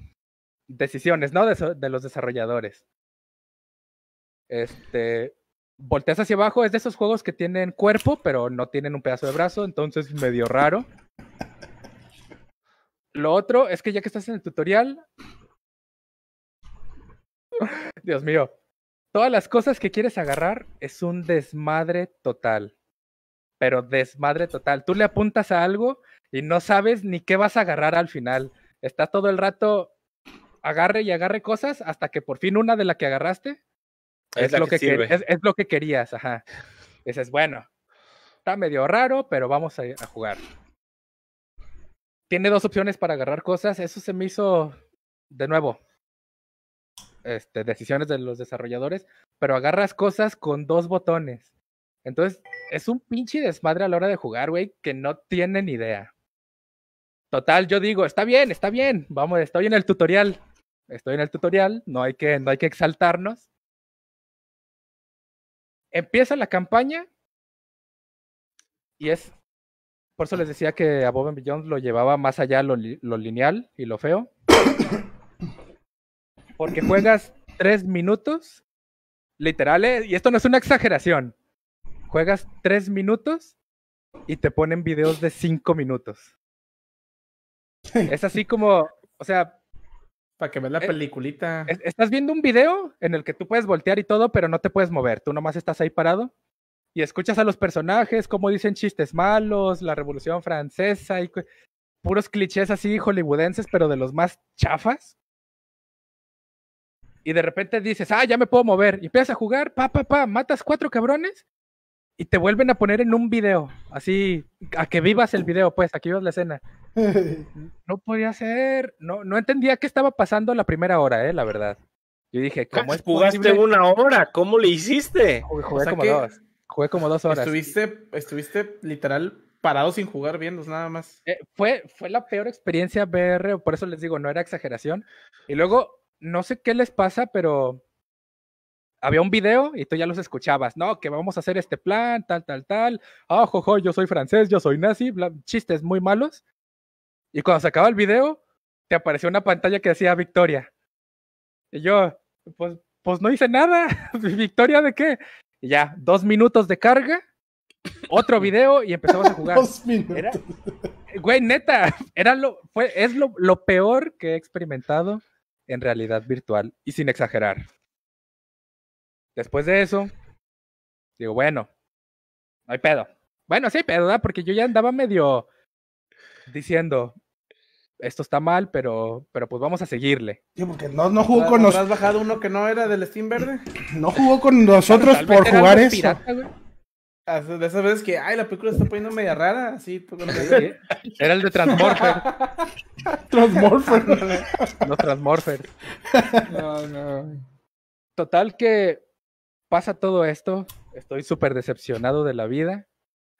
decisiones, ¿no? de los desarrolladores. Este, volteas hacia abajo, es de esos juegos que tienen cuerpo, pero no tienen un pedazo de brazo, entonces medio raro. Lo otro es que ya que estás en el tutorial, Dios mío, todas las cosas que quieres agarrar es un desmadre total, pero desmadre total. Tú le apuntas a algo y no sabes ni qué vas a agarrar al final. Está todo el rato agarre y agarre cosas hasta que por fin una de la que agarraste es, lo que, es, lo que querías, ajá. Dices, bueno, está medio raro, pero vamos a, a, jugar. Tiene dos opciones para agarrar cosas. Eso se me hizo de nuevo. Este, decisiones de los desarrolladores, pero agarras cosas con dos botones. Entonces, es un pinche desmadre a la hora de jugar, güey, que no tienen idea. Total, yo digo, está bien, está bien, vamos, estoy en el tutorial, estoy en el tutorial, no hay que, no hay que exaltarnos. Empieza la campaña y es. Por eso les decía que a Bob and lo llevaba más allá lo, lo lineal y lo feo. Porque juegas tres minutos, literales eh, y esto no es una exageración. Juegas tres minutos y te ponen videos de cinco minutos. Es así como, o sea, para que veas la eh, peliculita. Estás viendo un video en el que tú puedes voltear y todo, pero no te puedes mover. Tú nomás estás ahí parado y escuchas a los personajes cómo dicen chistes malos, la Revolución Francesa y puros clichés así hollywoodenses, pero de los más chafas. Y de repente dices, ah, ya me puedo mover. Y empiezas a jugar, pa, pa, pa, matas cuatro cabrones y te vuelven a poner en un video, así, a que vivas el video, pues, aquí que la escena no podía ser, no, no entendía qué estaba pasando la primera hora, eh, la verdad. Yo dije, ¿cómo es Jugaste una hora, ¿cómo le hiciste? Jugué, o sea como dos. Jugué como dos horas. Estuviste, estuviste literal parado sin jugar viendo nada más. Eh, fue, fue la peor experiencia VR, por eso les digo, no era exageración. Y luego, no sé qué les pasa, pero había un video y tú ya los escuchabas, ¿no? Que vamos a hacer este plan, tal, tal, tal. oh, yo soy francés, yo soy nazi, chistes muy malos. Y cuando se acaba el video, te apareció una pantalla que decía Victoria. Y yo, pues, pues no hice nada. ¿Victoria de qué? Y ya, dos minutos de carga, otro video y empezamos a jugar. dos minutos. güey, neta, era lo, fue, es lo, lo peor que he experimentado en realidad virtual y sin exagerar. Después de eso, digo, bueno, no hay pedo. Bueno, sí pedo, ¿verdad? Porque yo ya andaba medio diciendo, esto está mal, pero, pero pues vamos a seguirle. Sí, porque no, no jugó con nosotros. ¿Has bajado uno que no era del Steam Verde? No jugó con nosotros por jugar eso. Ah, de esas veces que, ay, la película está poniendo media rara, así. era el de Transmorpher. Transmorpher. no, Transmorpher. No, no. Total que pasa todo esto. Estoy súper decepcionado de la vida.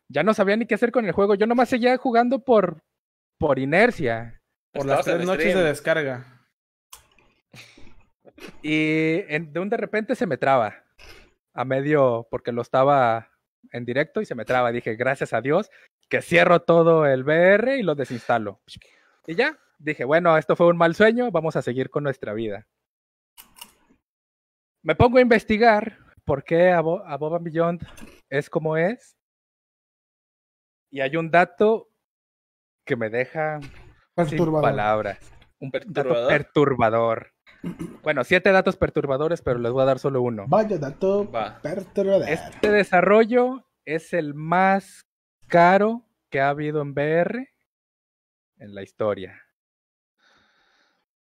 Ya no sabía ni qué hacer con el juego. Yo nomás seguía jugando por, por inercia. Por las tres noches de descarga. Y de un de repente se me traba. A medio, porque lo estaba en directo y se me traba. Dije, gracias a Dios, que cierro todo el VR y lo desinstalo. Y ya, dije, bueno, esto fue un mal sueño, vamos a seguir con nuestra vida. Me pongo a investigar por qué Above and Beyond es como es. Y hay un dato que me deja Perturbador. Un perturbador. Dato perturbador. Bueno, siete datos perturbadores, pero les voy a dar solo uno. Vaya dato perturbador. Este desarrollo es el más caro que ha habido en BR en la historia.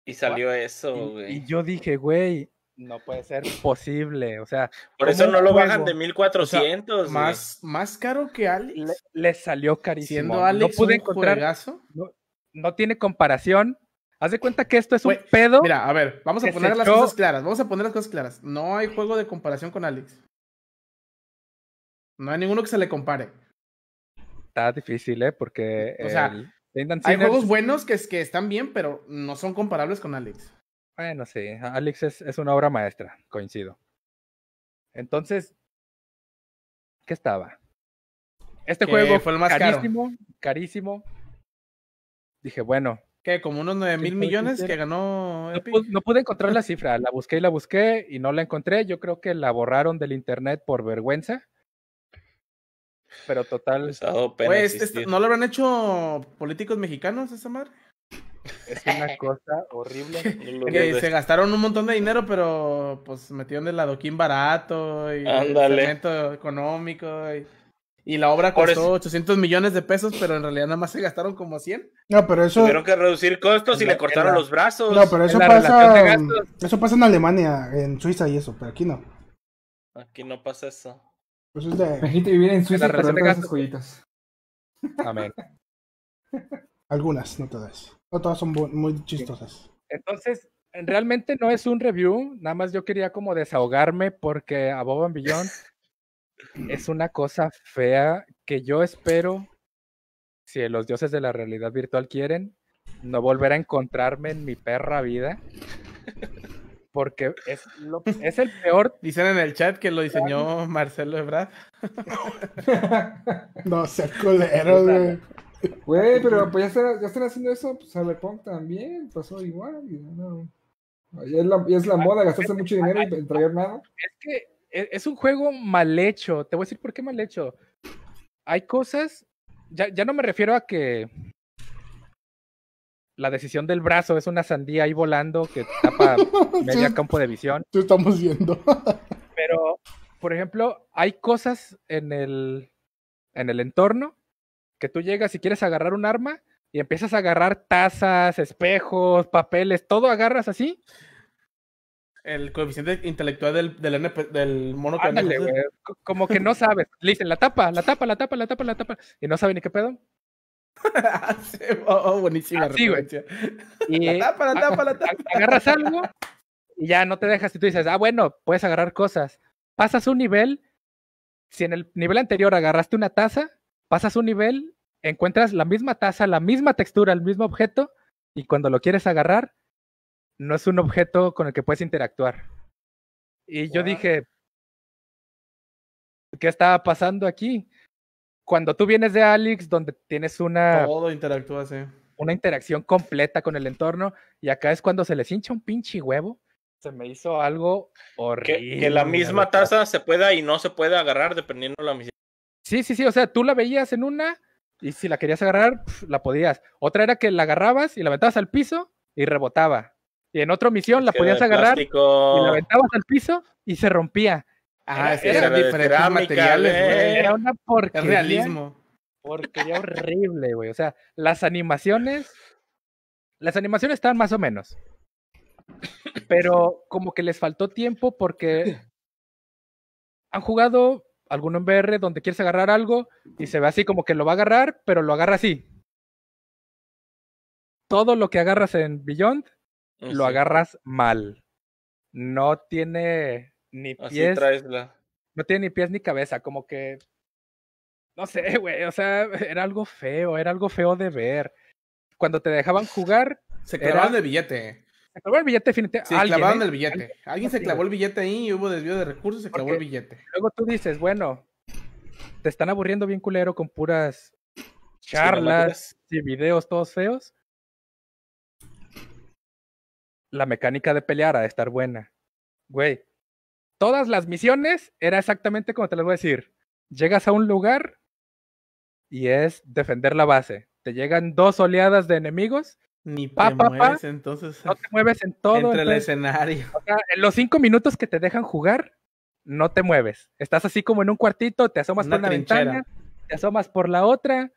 Y salió eso, güey. Y, yo dije, güey, no puede ser posible. O sea, por eso no lo bajan de 1400. más, más caro que Alex. Le, salió carísimo. no pude encontrar no tiene comparación. Haz de cuenta que esto es un pedo. Mira, a ver, vamos a poner las cosas claras. Vamos a poner las cosas claras. No hay juego de comparación con Alex. No hay ninguno que se le compare. Está difícil, ¿eh? Porque. O sea, hay juegos buenos que, que están bien, pero no son comparables con Alex. Bueno, sí. Alex es, es una obra maestra, coincido. Entonces, ¿qué estaba? Este juego fue el más carísimo, carísimo, dije, bueno. que ¿Como unos 9 mil millones que ganó No, pude encontrar la cifra, la busqué y la busqué y no la encontré. Yo creo que la borraron del internet por vergüenza. Pero total. Pues, este ¿no lo habrán hecho políticos mexicanos esa madre? Es una cosa horrible. se gastaron un montón de dinero, pero pues metieron el adoquín barato y Ándale. económico. Y y la obra costó 800 millones de pesos, pero en realidad nada más se gastaron como 100. No, pero eso. Tuvieron que reducir costos y le cortaron los brazos. No, pero eso pasa. Eso pasa en Alemania, en Suiza y eso, pero aquí no. Aquí no pasa eso. Pues es de. Imagínate vivir en Suiza y de gastos joyitas. Amén. Algunas, no todas. No todas son muy chistosas. Entonces, realmente no es un review, nada más yo quería como desahogarme porque a Boban Billón es una cosa fea que yo espero, si los dioses de la realidad virtual quieren, no volver a encontrarme en mi perra vida. Porque es, lo, es el peor. Dicen en el chat que lo diseñó Marcelo Ebrard. no seas culero, güey. Güey, pero pues ya, están, ya están haciendo eso, pues a también, pasó igual. No. es la, es la ah, moda, gastarse mucho dinero y traer nada. Es que e-, es, un juego mal hecho. Te voy a decir por qué mal hecho. Hay cosas. Ya, no me refiero a que la decisión del brazo es una sandía ahí volando que tapa media campo de visión. estamos viendo. Pero, por ejemplo, hay cosas en el, en el entorno que tú llegas y quieres agarrar un arma y empiezas a agarrar tazas, espejos, papeles, todo agarras así el coeficiente intelectual del, del, del mono Como que no sabes. Le dicen la tapa, la tapa, la tapa, la tapa, la tapa. Y no sabe ni qué pedo. Oh, oh, buenísima referencia. tapa, tapa, la tapa. Agarras algo y ya no te dejas. Y tú dices, ah, bueno, puedes agarrar cosas. Pasas un nivel. Si en el nivel anterior agarraste una taza, pasas un nivel, encuentras la misma taza, la misma textura, el mismo objeto, y cuando lo quieres agarrar, no es un objeto con el que puedes interactuar. Y yo dije, ¿qué estaba pasando aquí? Cuando tú vienes de Alex, donde tienes una... Todo interactúa, sí. Una interacción completa con el entorno, y acá es cuando se les hincha un pinche huevo. Se me hizo algo horrible. Que, la misma taza se pueda y no se pueda agarrar dependiendo de la misión. Sí, sí, sí, o sea, tú la veías en una y si la querías agarrar, la podías. Otra era que la agarrabas y la aventabas al piso y rebotaba. Y en otra misión la podías agarrar y la aventabas al piso y se rompía. Ah, eran diferentes materiales, güey. Era una porquería. realismo. Porquería horrible, güey. O sea, las animaciones. Las animaciones estaban más o menos. Pero como que les faltó tiempo porque han jugado alguno en VR donde quieres agarrar algo y se ve así como que lo va a agarrar, pero lo agarra así. Todo lo que agarras en Beyond lo agarras mal. No tiene ni pies. No tiene ni pies ni cabeza, como que. No sé, güey. O sea, era algo feo, era algo feo de ver. Cuando te dejaban jugar. Se clavaban el billete. Se clavó el billete definitivamente. ¿eh? Se el billete. Alguien, se clavó el billete ahí y hubo desvío de recursos, se clavó el billete. Luego tú dices, bueno, te están aburriendo bien culero con puras charlas y videos todos feos la mecánica de pelear a estar buena. Güey, todas las misiones era exactamente como te las voy a decir. Llegas a un lugar y es defender la base. Te llegan dos oleadas de enemigos. Ni pa, entonces. No te mueves en todo. Entre el escenario. en los cinco minutos que te dejan jugar, no te mueves. Estás así como en un cuartito, te asomas por la ventana, te asomas por la otra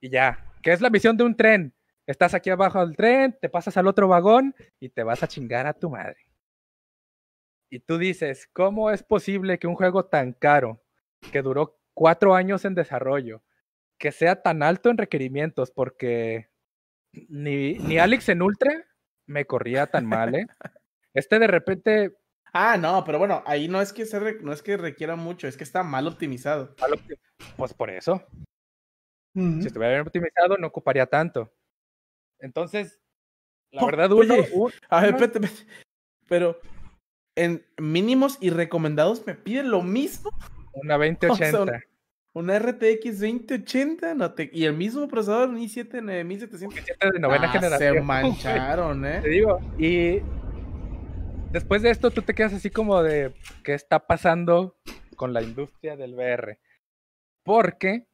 y ya. Que es la misión de un tren. Estás aquí abajo del tren, te pasas al otro vagón y te vas a chingar a tu madre. Y tú dices, ¿cómo es posible que un juego tan caro, que duró cuatro años en desarrollo, que sea tan alto en requerimientos? Porque ni, ni Alex en Ultra me corría tan mal, ¿eh? Este de repente Ah, no, pero bueno, ahí no es que se no es que requiera mucho, es que está mal optimizado. Pues por eso. Si estuviera bien optimizado, no ocuparía tanto. Entonces, la oh, verdad, A ver, espérate, Pero en mínimos y recomendados me piden lo mismo. Una 2080. una RTX 2080 no te... y el mismo procesador, un i7 eh, de novena ah, generación. Se mancharon, ¿eh? Te digo, y después de esto tú te quedas así como de, ¿qué está pasando con la industria del VR? Porque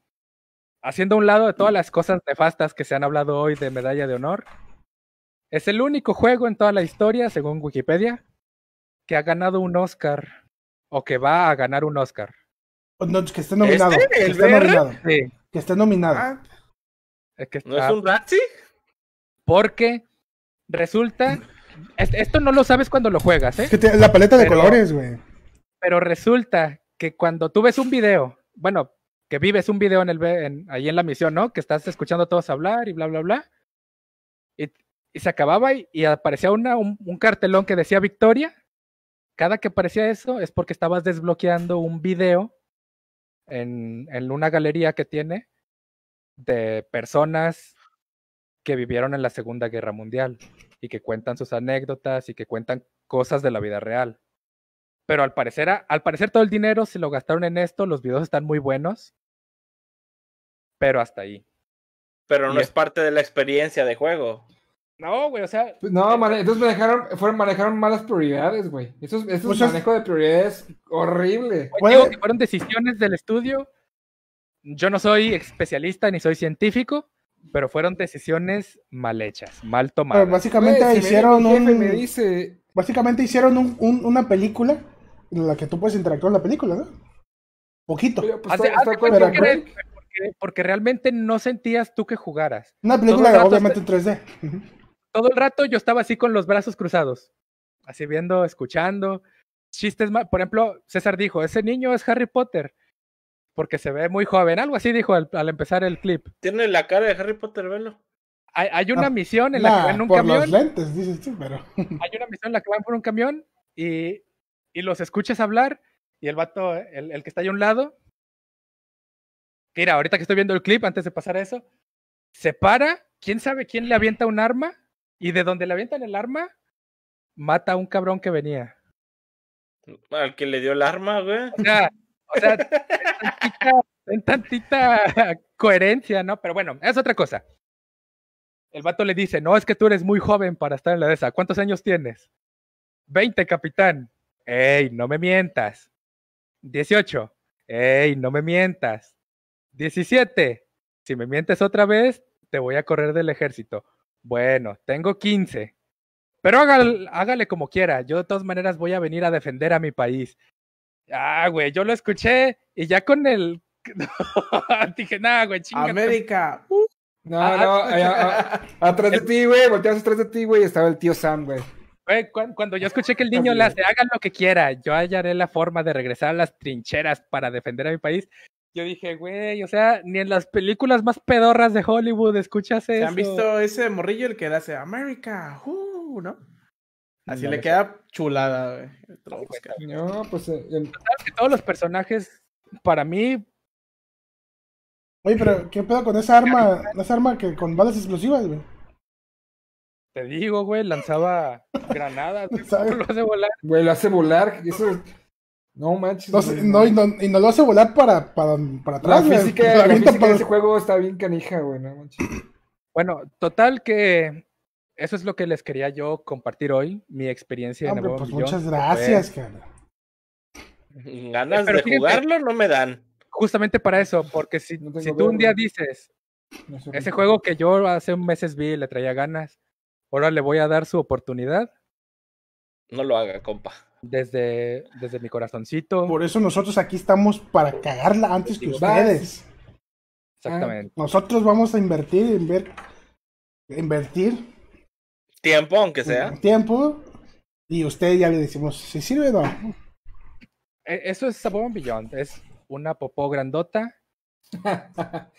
haciendo un lado de todas las cosas nefastas que se han hablado hoy de medalla de honor, es el único juego en toda la historia, según Wikipedia, que ha ganado un Oscar o que va a ganar un Oscar. Oh, que esté nominado. ¿Este? Que, esté nominado ah. que esté nominado. es está... ¿No es un Porque resulta. Esto no lo sabes cuando lo juegas, ¿eh? la paleta de colores, güey. Pero resulta que cuando tú ves un video, bueno, que vives un video en ahí en la misión, ¿no? Que estás escuchando a todos hablar y bla, bla, bla. Y, se acababa y, aparecía un, cartelón que decía victoria. Cada que aparecía eso es porque estabas desbloqueando un video en, en una galería que tiene de personas que vivieron en la Segunda Guerra Mundial y que cuentan sus anécdotas y que cuentan cosas de la vida real. Pero al parecer, al parecer todo el dinero se lo gastaron en esto, los videos están muy buenos pero hasta ahí. Pero no es... parte de la experiencia de juego. No, güey, o sea. Pues no, eh, entonces manejaron, fueron, manejaron malas prioridades, güey. Eso es, pues un manejo de prioridades horrible. Eh, fueron decisiones del estudio. Yo no soy especialista ni soy científico, pero fueron decisiones mal hechas, mal tomadas. Pero pues básicamente hicieron un. Básicamente hicieron un, una película en la que tú puedes interactuar con la película, ¿no? Poquito porque, realmente no sentías tú que jugaras. Una película obviamente en 3D. Todo el rato yo estaba así con los brazos cruzados, así viendo, escuchando. Chistes, por ejemplo, César dijo, ese niño es Harry Potter, porque se ve muy joven, algo así dijo al, empezar el clip. Tiene la cara de Harry Potter, velo. Hay, una ah, misión en la que van un por Los lentes, dices tú, pero... hay una misión en la que van por un camión y, y los escuchas hablar y el vato, el, el que está ahí a un lado, Mira, ahorita que estoy viendo el clip, antes de pasar a eso, se para, quién sabe quién le avienta un arma, y de donde le avientan el arma, mata a un cabrón que venía. Al que le dio el arma, güey. O sea, en tantita coherencia, ¿no? Pero bueno, es otra cosa. El vato le dice, no, es que tú eres muy joven para estar en la de esa. ¿Cuántos años tienes? Veinte, capitán. Ey, no me mientas. Dieciocho. Ey, no me mientas. 17. Si me mientes otra vez, te voy a correr del ejército. Bueno, tengo 15. Pero hágale, como quiera. Yo de todas maneras voy a venir a defender a mi país. Ah, güey, yo lo escuché y ya con el... Dije, nada, güey, América. No, ah, no, eh, ah, ah, atrás de ti, güey, volteas atrás de ti, güey, estaba el tío Sam, güey. Cuando, cuando yo escuché que el niño le hace, hagan lo que quiera, yo hallaré la forma de regresar a las trincheras para defender a mi país, yo dije, güey, o sea, ni en las películas más pedorras de Hollywood escuchas eso. ¿Han visto ese morrillo el que hace America, Uh, ¿No? Así le queda chulada, güey. No, pues. Eh, que todos los personajes, para mí. Oye, pero ¿qué pedo con esa arma? Esa arma que con balas explosivas, güey. Te digo, güey, lanzaba granadas, ¿Sabes? lo hace volar. Güey, lo hace volar. Eso no manches. y, no, lo hace volar para, para, para atrás. Pues, la física, la de ese juego está bien canija, güey. Bueno, total que eso es lo que les quería yo compartir hoy, mi experiencia en el pues Muchas gracias, cara. Ganas de jugarlo no me dan. Justamente para eso, porque si, si tú un día dices, ese juego que yo hace un meses vi y le traía ganas, ahora le voy a dar su oportunidad. No lo haga, compa desde, desde mi corazoncito. Por eso nosotros aquí estamos para cagarla antes que ustedes. Exactamente. Ah, nosotros vamos a invertir, ver invertir. Tiempo, aunque sea. Tiempo. Y usted ya le decimos si sirve o no. E, eso es Sabón Beyond. Es una popó grandota.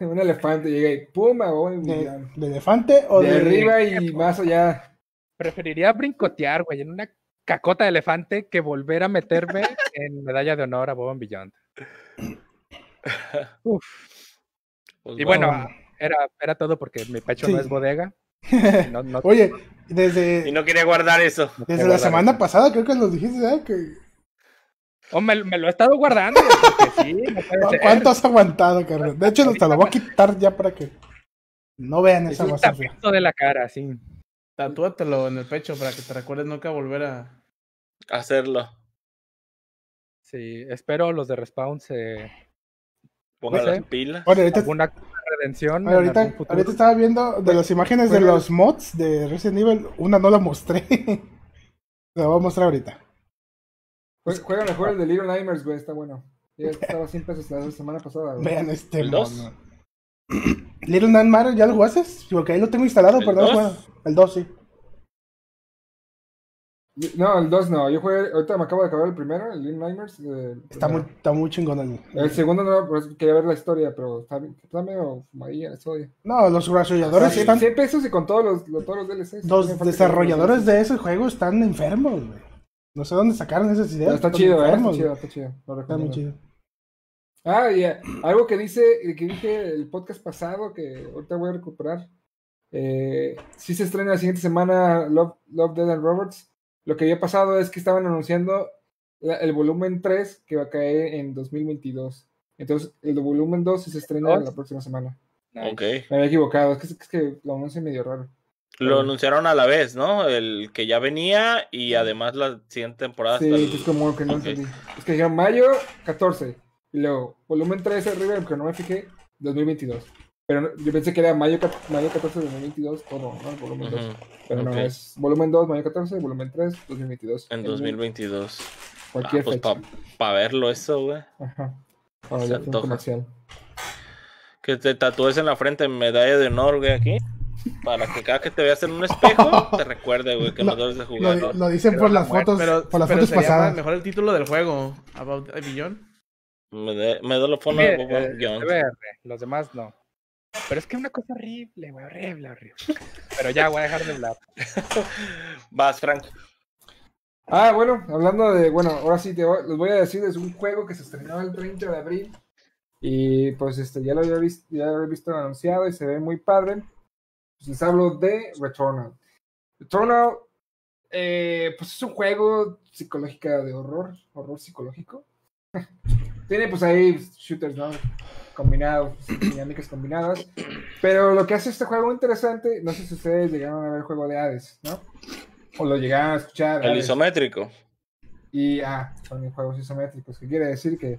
un elefante llega y puma. De, de, elefante o de, arriba y más allá? Preferiría brincotear, güey, en una cacota de elefante que volver a meterme en medalla de honor a Bob and pues y bueno, era, era, todo porque mi pecho no es bodega. Oye, desde. Y no quería guardar eso. desde la semana pasada creo que lo dijiste, ¿eh? Que... Oh, me, lo he estado guardando. sí, ¿Cuánto has aguantado, Carlos? De hecho, hasta lo voy a quitar ya para que no vean esa basura. de la cara, sí. Tatúatelo en el pecho para que te recuerdes nunca volver a hacerlo. Sí, espero los de Respawn se pongan en pila. ahorita... redención. ahorita, estaba viendo de pues, las imágenes de pues, los mods de Resident Evil, una no la mostré. la voy a mostrar ahorita. Pues juega mejor el de Little Nightmares, güey, está bueno. Ya estaba sin pesos la semana pasada, Vean este ¿El Little Nightmares, ¿ya lo haces? Porque ahí lo tengo instalado, perdón, el 2 sí. No, el 2 no. Yo jugué. Ahorita me acabo de acabar el primero, el Lean eh, está, muy, está muy chingón el. El segundo no, pues, quería ver la historia, pero está, está medio fumadilla la historia. No, los desarrolladores o están. 100 pesos y con todos los, todos los DLCs. Los desarrolladores de ese juego están enfermos, güey. No sé dónde sacaron esas ideas. ¿eh? está chido, Está chido, está chido. Está muy chido. Ah, ya. Eh, algo que dice, que dije el podcast pasado, que ahorita voy a recuperar. Eh, si se estrena la siguiente semana Love, Dead and Roberts. Lo que había pasado es que estaban anunciando el volumen 3 que va a caer en 2022. Entonces, el volumen 2 se estrena la próxima semana. Okay. Me había equivocado, es que, es que lo anuncié medio raro. Lo anunciaron a la vez, ¿no? El que ya venía y además la siguiente temporada. Sí, es como que no Es que dijeron mayo 14 y luego volumen 3 arriba, que no me fijé, 2022. Pero yo pensé que era mayo, 14 de 2022 todo, ¿no? Volumen 2. Pero no, es volumen 2, mayo 14, volumen 3, 2022. En 2022. Cualquier ah, pues para verlo eso, güey. Ajá. Que te tatúes en la frente medalla de honor, güey, aquí. Para que cada que te veas en un espejo te recuerde, güey, que no debes de jugar. Lo, dicen por las fotos, por las fotos pasadas. Mejor el título del juego, About a Billion. Me, de, me doy la forma Los demás no. Pero es que es una cosa horrible, güey, horrible, horrible. Pero ya voy a dejar de hablar. Vas, Frank. Ah, bueno, hablando de, bueno, ahora sí te voy, les voy a decir, es un juego que se estrenó el 30 de abril y pues este, ya lo había visto, ya había visto anunciado y se ve muy padre. Pues les hablo de Returnal. Returnal, eh, pues es un juego psicológica de horror, horror psicológico. Tiene pues ahí shooters, ¿no? combinados, pues, dinámicas combinadas. Pero lo que hace este juego interesante, no sé si ustedes llegaron a ver el juego de Hades, ¿no? O lo llegaron a escuchar. El isométrico. Y, ah, son juegos isométricos, que quiere decir que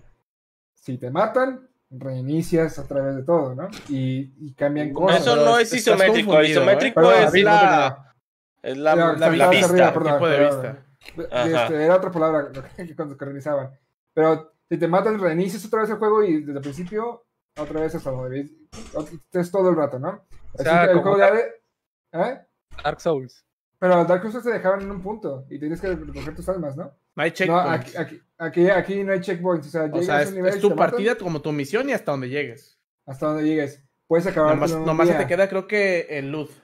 si te matan, reinicias a través de todo, ¿no? Y, y cambian cosas. Eso no es isométrico, el ¿eh? isométrico es, la, es la, la vista, arriba, perdón, tipo de vista. Este, era otra palabra que cuando organizaban. Pero si te matan, reinicias otra vez el juego y desde el principio, otra vez hasta donde Es todo el rato, ¿no? O sea, el juego Dark... de ¿Eh? Souls. Pero Dark Souls te dejaban en un punto y tienes que recoger tus almas, ¿no? No hay checkpoints. aquí, aquí, aquí, no hay checkpoints. O sea, es, tu partida como tu misión y hasta donde llegues. Hasta donde llegues. Puedes acabar. Nomás, nomás se te queda, creo que el luz.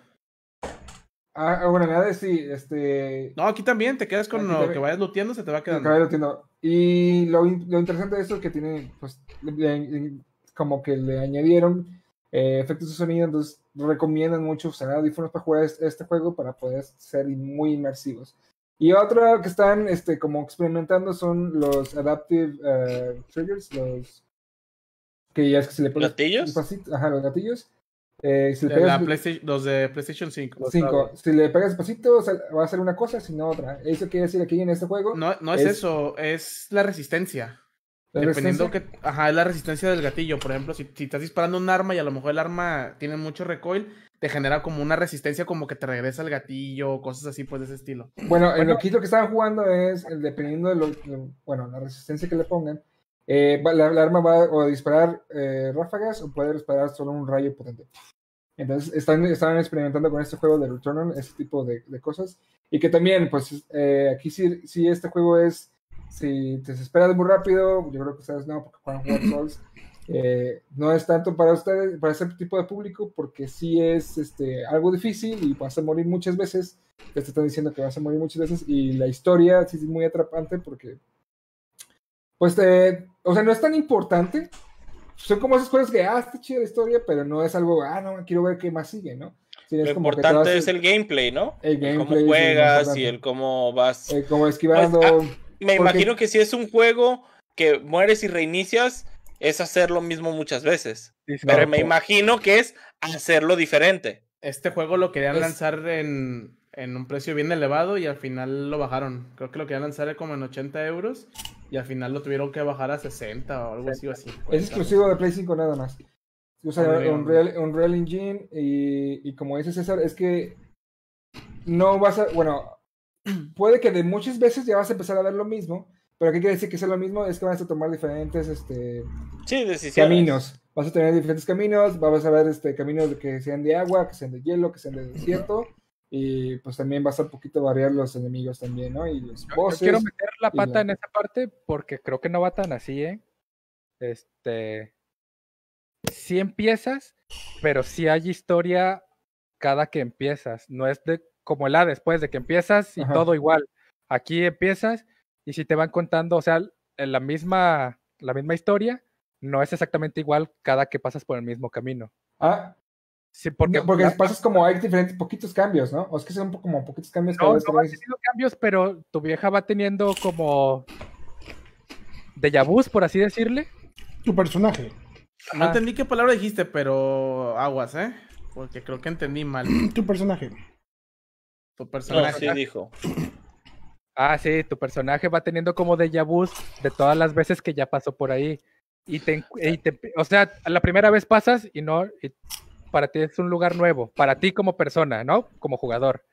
Ah, bueno, nada, sí, este... No, aquí también te quedas con lo que vayas luteando, se te va quedando. Y lo, lo, interesante de esto es que tiene, pues, como que le añadieron eh, efectos de sonido, entonces recomiendan mucho usar audífonos para jugar este, este juego para poder ser muy inmersivos. Y otro que están este, como experimentando son los adaptive eh, triggers, los que ya es que se le ponen ¿Gatillos? Ajá, los gatillos. Eh, si los de PlayStation 5. Si le pegas despacito, va a ser una cosa, sino otra. Eso quiere decir aquí en este juego. No, no es, eso, es la resistencia. Dependiendo que. Ajá, es la resistencia del gatillo. Por ejemplo, si, si, estás disparando un arma y a lo mejor el arma tiene mucho recoil, te genera como una resistencia como que te regresa el gatillo, cosas así, pues de ese estilo. Bueno, el loquito que estaba jugando es, el dependiendo de lo. bueno, la resistencia que le pongan eh, la, arma va a disparar eh, ráfagas o puede disparar solo un rayo potente. Entonces están, están experimentando con este juego de On ese tipo de, de cosas. Y que también, pues eh, aquí sí, si este juego es, si te desesperas muy rápido, yo creo que sabes, no, porque juegan jugar Souls, no es tanto para ustedes, para ese tipo de público, porque sí es este, algo difícil y vas a morir muchas veces. Te están diciendo que vas a morir muchas veces y la historia sí es muy atrapante porque... Pues te, o sea, no es tan importante. Son como esas cosas que, ah, está chida la historia, pero no es algo, ah, no, quiero ver qué más sigue, ¿no? lo importante es el gameplay, ¿no? El, gameplay. cómo juegas y el cómo vas. El pues, esquivando. Ah, me imagino que si es un juego que mueres y reinicias, es hacer lo mismo muchas veces. pero me imagino que es hacerlo diferente. Este juego lo querían lanzar en, en un precio bien elevado y al final lo bajaron. Creo que lo querían lanzar como en 80 euros y al final lo tuvieron que bajar a 60 o algo así. O así es exclusivo de Play 5 nada más. Usa Unreal, Unreal Engine y, como dice César, es que no vas a, bueno, puede que de muchas veces ya vas a empezar a ver lo mismo, pero ¿qué quiere decir que sea lo mismo? Es que vas a tomar diferentes este, caminos. Vas a tener diferentes caminos, vas a ver este, caminos que sean de agua, que sean de hielo, que sean de desierto y pues también vas a un poquito variar los enemigos también, ¿no? Y los bosses. quiero meter la pata en esa parte porque creo que no va tan así, ¿eh? Este. Sí empiezas, pero sí hay historia cada que empiezas. No es de como el A después de que empiezas y todo igual. Aquí empiezas y si te van contando, o sea, la misma, la misma historia, no es exactamente igual cada que pasas por el mismo camino. Ah, porque, porque como hay diferentes poquitos cambios, ¿no? O es que son como poquitos cambios. No, no cambios, pero tu vieja va teniendo como de yabus por así decirle. Tu personaje. No entendí qué palabra dijiste, pero aguas, ¿eh? Porque creo que entendí mal. Tu personaje. Tu personaje. dijo. Ah, sí, tu personaje va teniendo como de yabus de todas las veces que ya pasó por ahí. Y te, o sea, la primera vez pasas y no, para ti es un lugar nuevo, para ti como persona, ¿no? Como jugador.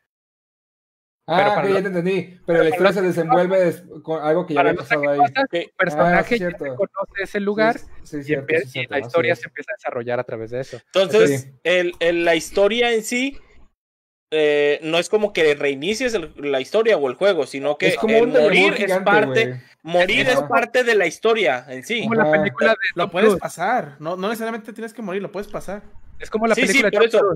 ah, que ya te entendí. Pero la historia se desenvuelve con algo que ya había pasado ahí. el ah, personaje conoce ese lugar y, la historia se empieza a desarrollar a través de eso. Entonces, la historia en sí eh, no es como que reinicies la historia o el juego, sino que es como morir es parte. Morir es, parte de la historia en sí. película Lo puedes pasar. No, no necesariamente tienes que morir, lo puedes pasar. Es como la sí, Sí,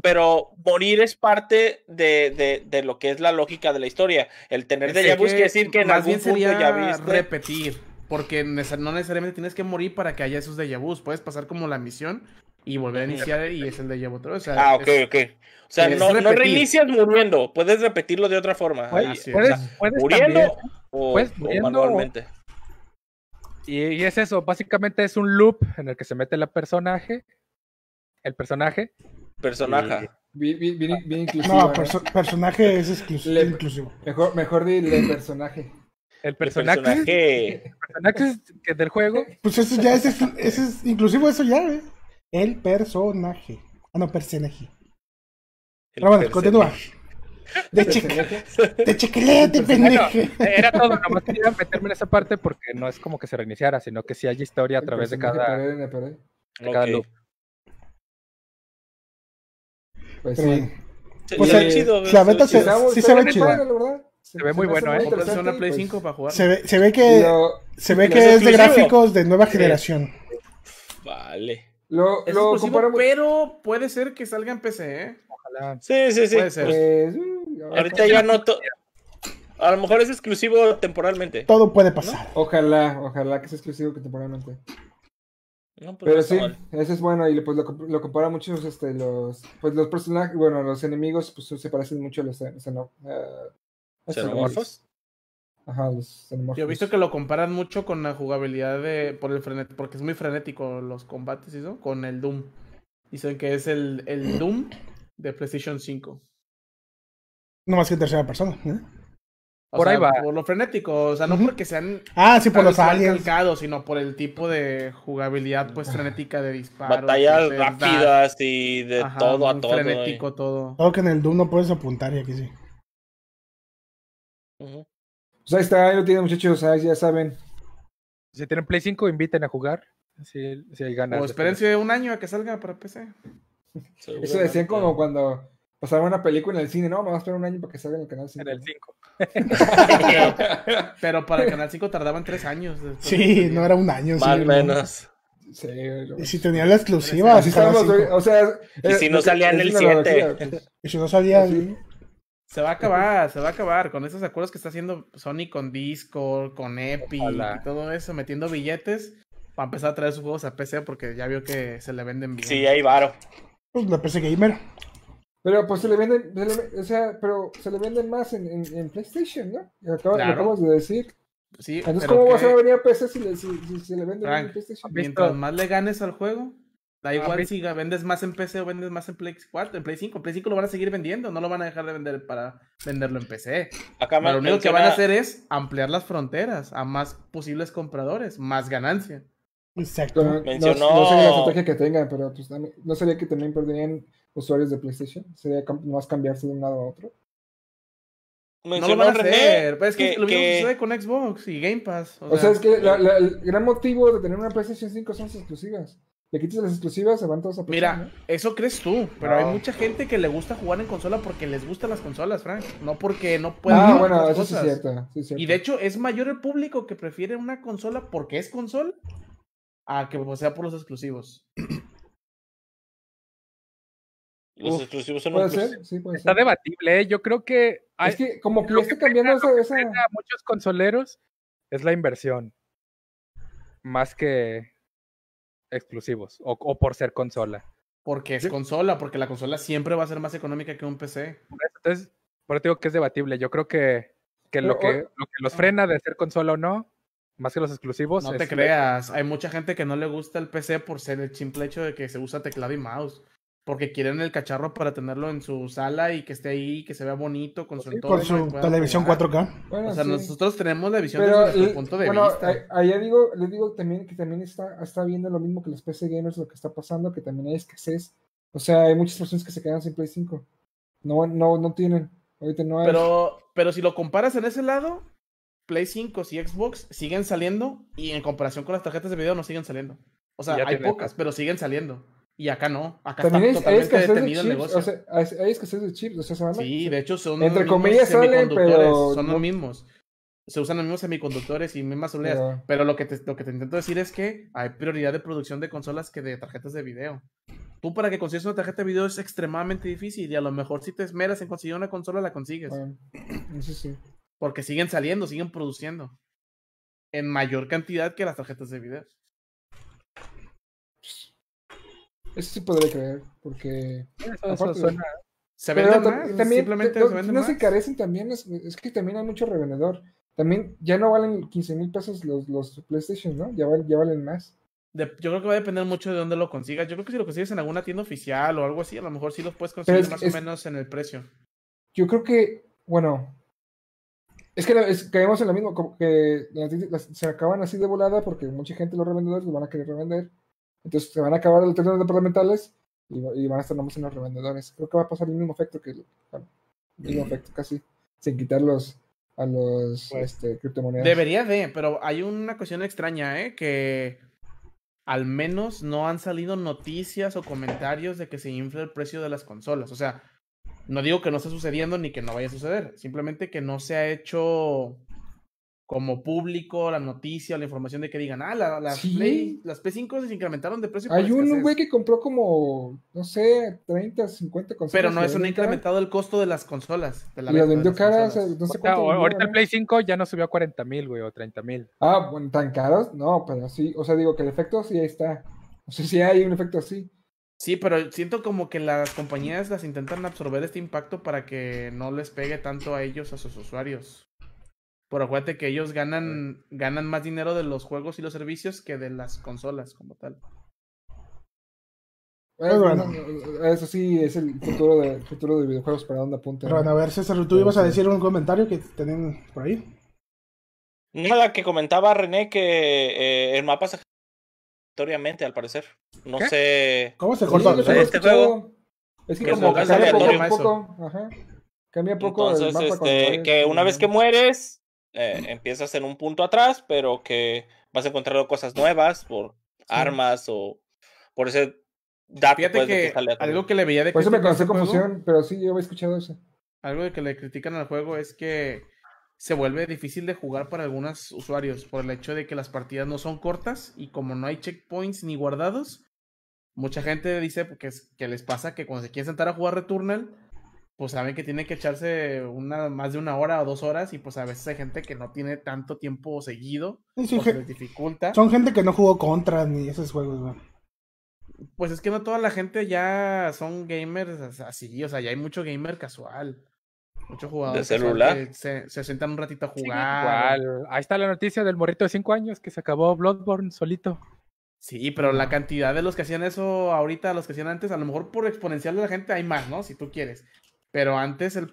pero morir es parte de, lo que es la lógica de la historia. El tener de vu quiere decir que en algún punto ya viste. repetir, porque no necesariamente tienes que morir para que haya esos de Puedes pasar como la misión y volver a iniciar y es el de ah, ok, ok. O sea, no, no, reinicias muriendo, puedes repetirlo de otra forma. Puedes, o puedes o, manualmente. Y, y es eso, básicamente es un loop en el que se mete el personaje el personaje. Personaje. bien, inclusivo. No, ¿eh? personaje es exclusivo. Mejor, mejor dile personaje. El personaje. El personaje, el personaje del juego. Pues eso ya es, es inclusivo eso ya, ¿eh? El personaje. Ah, no, personaje. El ah, Pero continúa. De, cheque, de chequelete, pendejo. Eh, era todo, nomás quería meterme en esa parte porque no es como que se reiniciara, sino que sí hay historia a través de cada, de cada loop. Pues sí. se, chido, la se, se ve chido. Se, ve muy bueno, ¿eh? Pues. Se ve, se ve que, se ve que es, de gráficos de nueva generación. Vale. Lo, pero puede ser que salga en PC, ¿eh? Ojalá. Sí, sí, sí. Pues, mm, Ahorita ya no. A lo mejor es exclusivo temporalmente. Todo puede pasar. Ojalá, ojalá que sea exclusivo temporalmente. Pues, Pero sí, ese es bueno y pues lo, compara mucho este, los, pues, los personajes, bueno, los enemigos pues se parecen mucho a los, eh, eh, a Ajá, los xenomorfos. Yo he visto que lo comparan mucho con la jugabilidad de por el frenet, porque es muy frenético los combates y con el Doom. Dicen que es el, el Doom de PlayStation 5. No más que tercera persona, ¿eh? por ahí va. Por lo frenético, o sea, no porque sean ah, sí, por los aliens. sino por el tipo de jugabilidad pues frenética de disparos. Batallas rápidas y de todo a todo. Frenético eh. todo. Todo que en el Doom no puedes apuntar y aquí sí. O sea, pues ahí está, lo tienen muchachos, ya saben. Si tienen Play 5, inviten a jugar. Si, si hay ganas. O esperen un año a que salga para PC. Eso decían como cuando pasar una película en el cine, no, me va a esperar un año para que salga en el canal 5. En el 5. pero, para el canal 5 tardaban tres años. Sí, no era un año. Más o menos. y si tenía la exclusiva, así o sea, y si no salía en el 7. y si no salía. Se va a acabar, se va a acabar con esos acuerdos que está haciendo Sony con Discord, con Epic y todo eso, metiendo billetes para empezar a traer sus juegos a PC porque ya vio que se le venden bien. Sí, ahí varo. Pues la PC Gamer. Pero pues se le venden, o sea, pero se le venden más en, en, PlayStation, ¿no? acabamos de decir. Entonces, ¿cómo vas a venir a PC si, le, si, le venden más en PlayStation? Mientras más le ganes al juego, da igual si vendes más en PC o vendes más en Play 4, en Play 5. En Play 5 lo van a seguir vendiendo, no lo van a dejar de vender para venderlo en PC. Acá lo único que van a hacer es ampliar las fronteras a más posibles compradores, más ganancia. Exacto. No, sé la estrategia que tengan, pero pues, no sería que también perderían usuarios de PlayStation? vas a cambiarse de un lado a otro? no lo van a hacer, es que, lo mismo sucede con Xbox y Game Pass. O, sea, es que eh, el gran motivo de tener una PlayStation 5 son las exclusivas. Le quitas las exclusivas, se van todos a Mira, eso crees tú, pero hay mucha gente que le gusta jugar en consola porque les gustan las consolas, Frank. No porque no ah, puedan. Ah, bueno, eso sí es cierto. Y de hecho, es mayor el público que prefiere una consola porque es consola a que sea por los exclusivos. Los exclusivos son Está debatible, ¿eh? yo creo que. es que como que lo A muchos consoleros es la inversión. Más que exclusivos o, por ser consola. Porque es consola, porque la consola siempre va a ser más económica que un PC. Entonces, por eso digo que es debatible. Yo creo que, que, lo, que lo que los frena de ser consola o no más que los exclusivos. No te creas, hay mucha gente que no le gusta el PC por ser el simple hecho de que se usa teclado y mouse porque quieren el cacharro para tenerlo en su sala y que esté ahí, que se vea bonito con su Con su televisión 4K. o sea, nosotros tenemos la visión Pero, desde punto de bueno, vista. Eh, allá digo, les digo también que también está, está viendo lo mismo que los PC gamers, lo que está pasando, que también hay escasez. O sea, hay muchas personas que se quedan sin Play 5. No, no, no tienen. Pero, pero si lo comparas en ese lado, Play 5 y Xbox siguen saliendo y en comparación con las tarjetas de video no siguen saliendo. O sea, hay pocas, pero siguen saliendo. Y acá no, acá está totalmente detenido el negocio. hay escasez de chips, Sí, de hecho son Entre los comillas Son los mismos. Se usan los mismos semiconductores y mismas oleas. Pero lo que, te, lo que te intento decir es que hay prioridad de producción de consolas que de tarjetas de video. Tú para que consigas una tarjeta de video es extremadamente difícil y a lo mejor si te esmeras en conseguir una consola la consigues. sí. Porque siguen saliendo, siguen produciendo. En mayor cantidad que las tarjetas de video. Eso sí podría creer, porque... suena... Se venden más, simplemente no, se venden No se carecen también, es, que también hay mucho revendedor. También ya no valen 15 mil pesos los, los PlayStation, ¿no? Ya, ya valen más. yo creo que va a depender mucho de dónde lo consigas. Yo creo que si lo consigues en alguna tienda oficial o algo así, a lo mejor sí los puedes conseguir más o menos en el precio. Yo creo que, bueno, es que caemos en lo mismo, como que se acaban así de volada porque mucha gente, los revendedores, lo van a querer revender. Entonces se van a acabar los términos departamentales y, van a estar nomás en los revendedores. Creo que va a pasar el mismo efecto que el mismo mm. efecto casi, sin quitarlos a los pues, este, criptomonedas. Debería de, pero hay una cuestión extraña, ¿eh? Que al menos no han salido noticias o comentarios de que se infla el precio de las consolas. O sea, no digo que no esté sucediendo ni que no vaya a suceder, simplemente que no se ha hecho como público la noticia o la información de que digan, ah, las, Play, las P5 se incrementaron de precio. Hay un güey que compró como, no sé, 30, 50 consolas. Pero no, eso no ha incrementado el costo de las consolas. lo vendió eh, ahorita el Play 5 ya no subió a 40 mil, güey, o 30 mil. Ah, bueno, tan caros, no, pero sí, o sea, digo que el efecto sí está. O sea, sí hay un efecto así. Sí, pero siento como que las compañías las intentan absorber este impacto para que no les pegue tanto a ellos, a sus usuarios. Pero acuérdate que ellos ganan, ganan más dinero de los juegos y los servicios que de las consolas como tal. Pues Eso sí, es el futuro de, futuro de videojuegos para donde apunta. bueno, a ver, César, tú ibas a decir un comentario que tenían por ahí. Nada, que comentaba René que eh, el mapa se aleatoriamente, al parecer. No sé. ¿Cómo se cortó? Este juego. Es que, que cambia poco, poco, ajá. cambia poco. el mapa este, que una vez que mueres, eh, empiezas en un punto atrás, pero que vas a encontrar cosas nuevas por armas o por ese dato. Fíjate pues, que, algo que le veía de Por eso me causó confusión, pero sí, yo he escuchado eso. Algo de que le critican al juego es que se vuelve difícil de jugar para algunos usuarios por el hecho de que las partidas no son cortas y como no hay checkpoints ni guardados, mucha gente dice que, que les pasa que cuando se quieren sentar a jugar Returnal, pues saben que tiene que echarse una, más de una hora o dos horas y pues a veces hay gente que no tiene tanto tiempo seguido, les dificulta. Son gente que no jugó contra ni esos juegos, güey. Pues es que no toda la gente ya son gamers así, o sea, ya hay mucho gamer casual. Muchos jugadores ¿De celular? se, un ratito a jugar. Ahí está la noticia del morrito de 5 años que se acabó Bloodborne solito. Sí, pero la cantidad de los que hacían eso ahorita, los que hacían antes, a lo mejor por exponencial de la gente hay más, ¿no? Si tú quieres. Pero antes, el,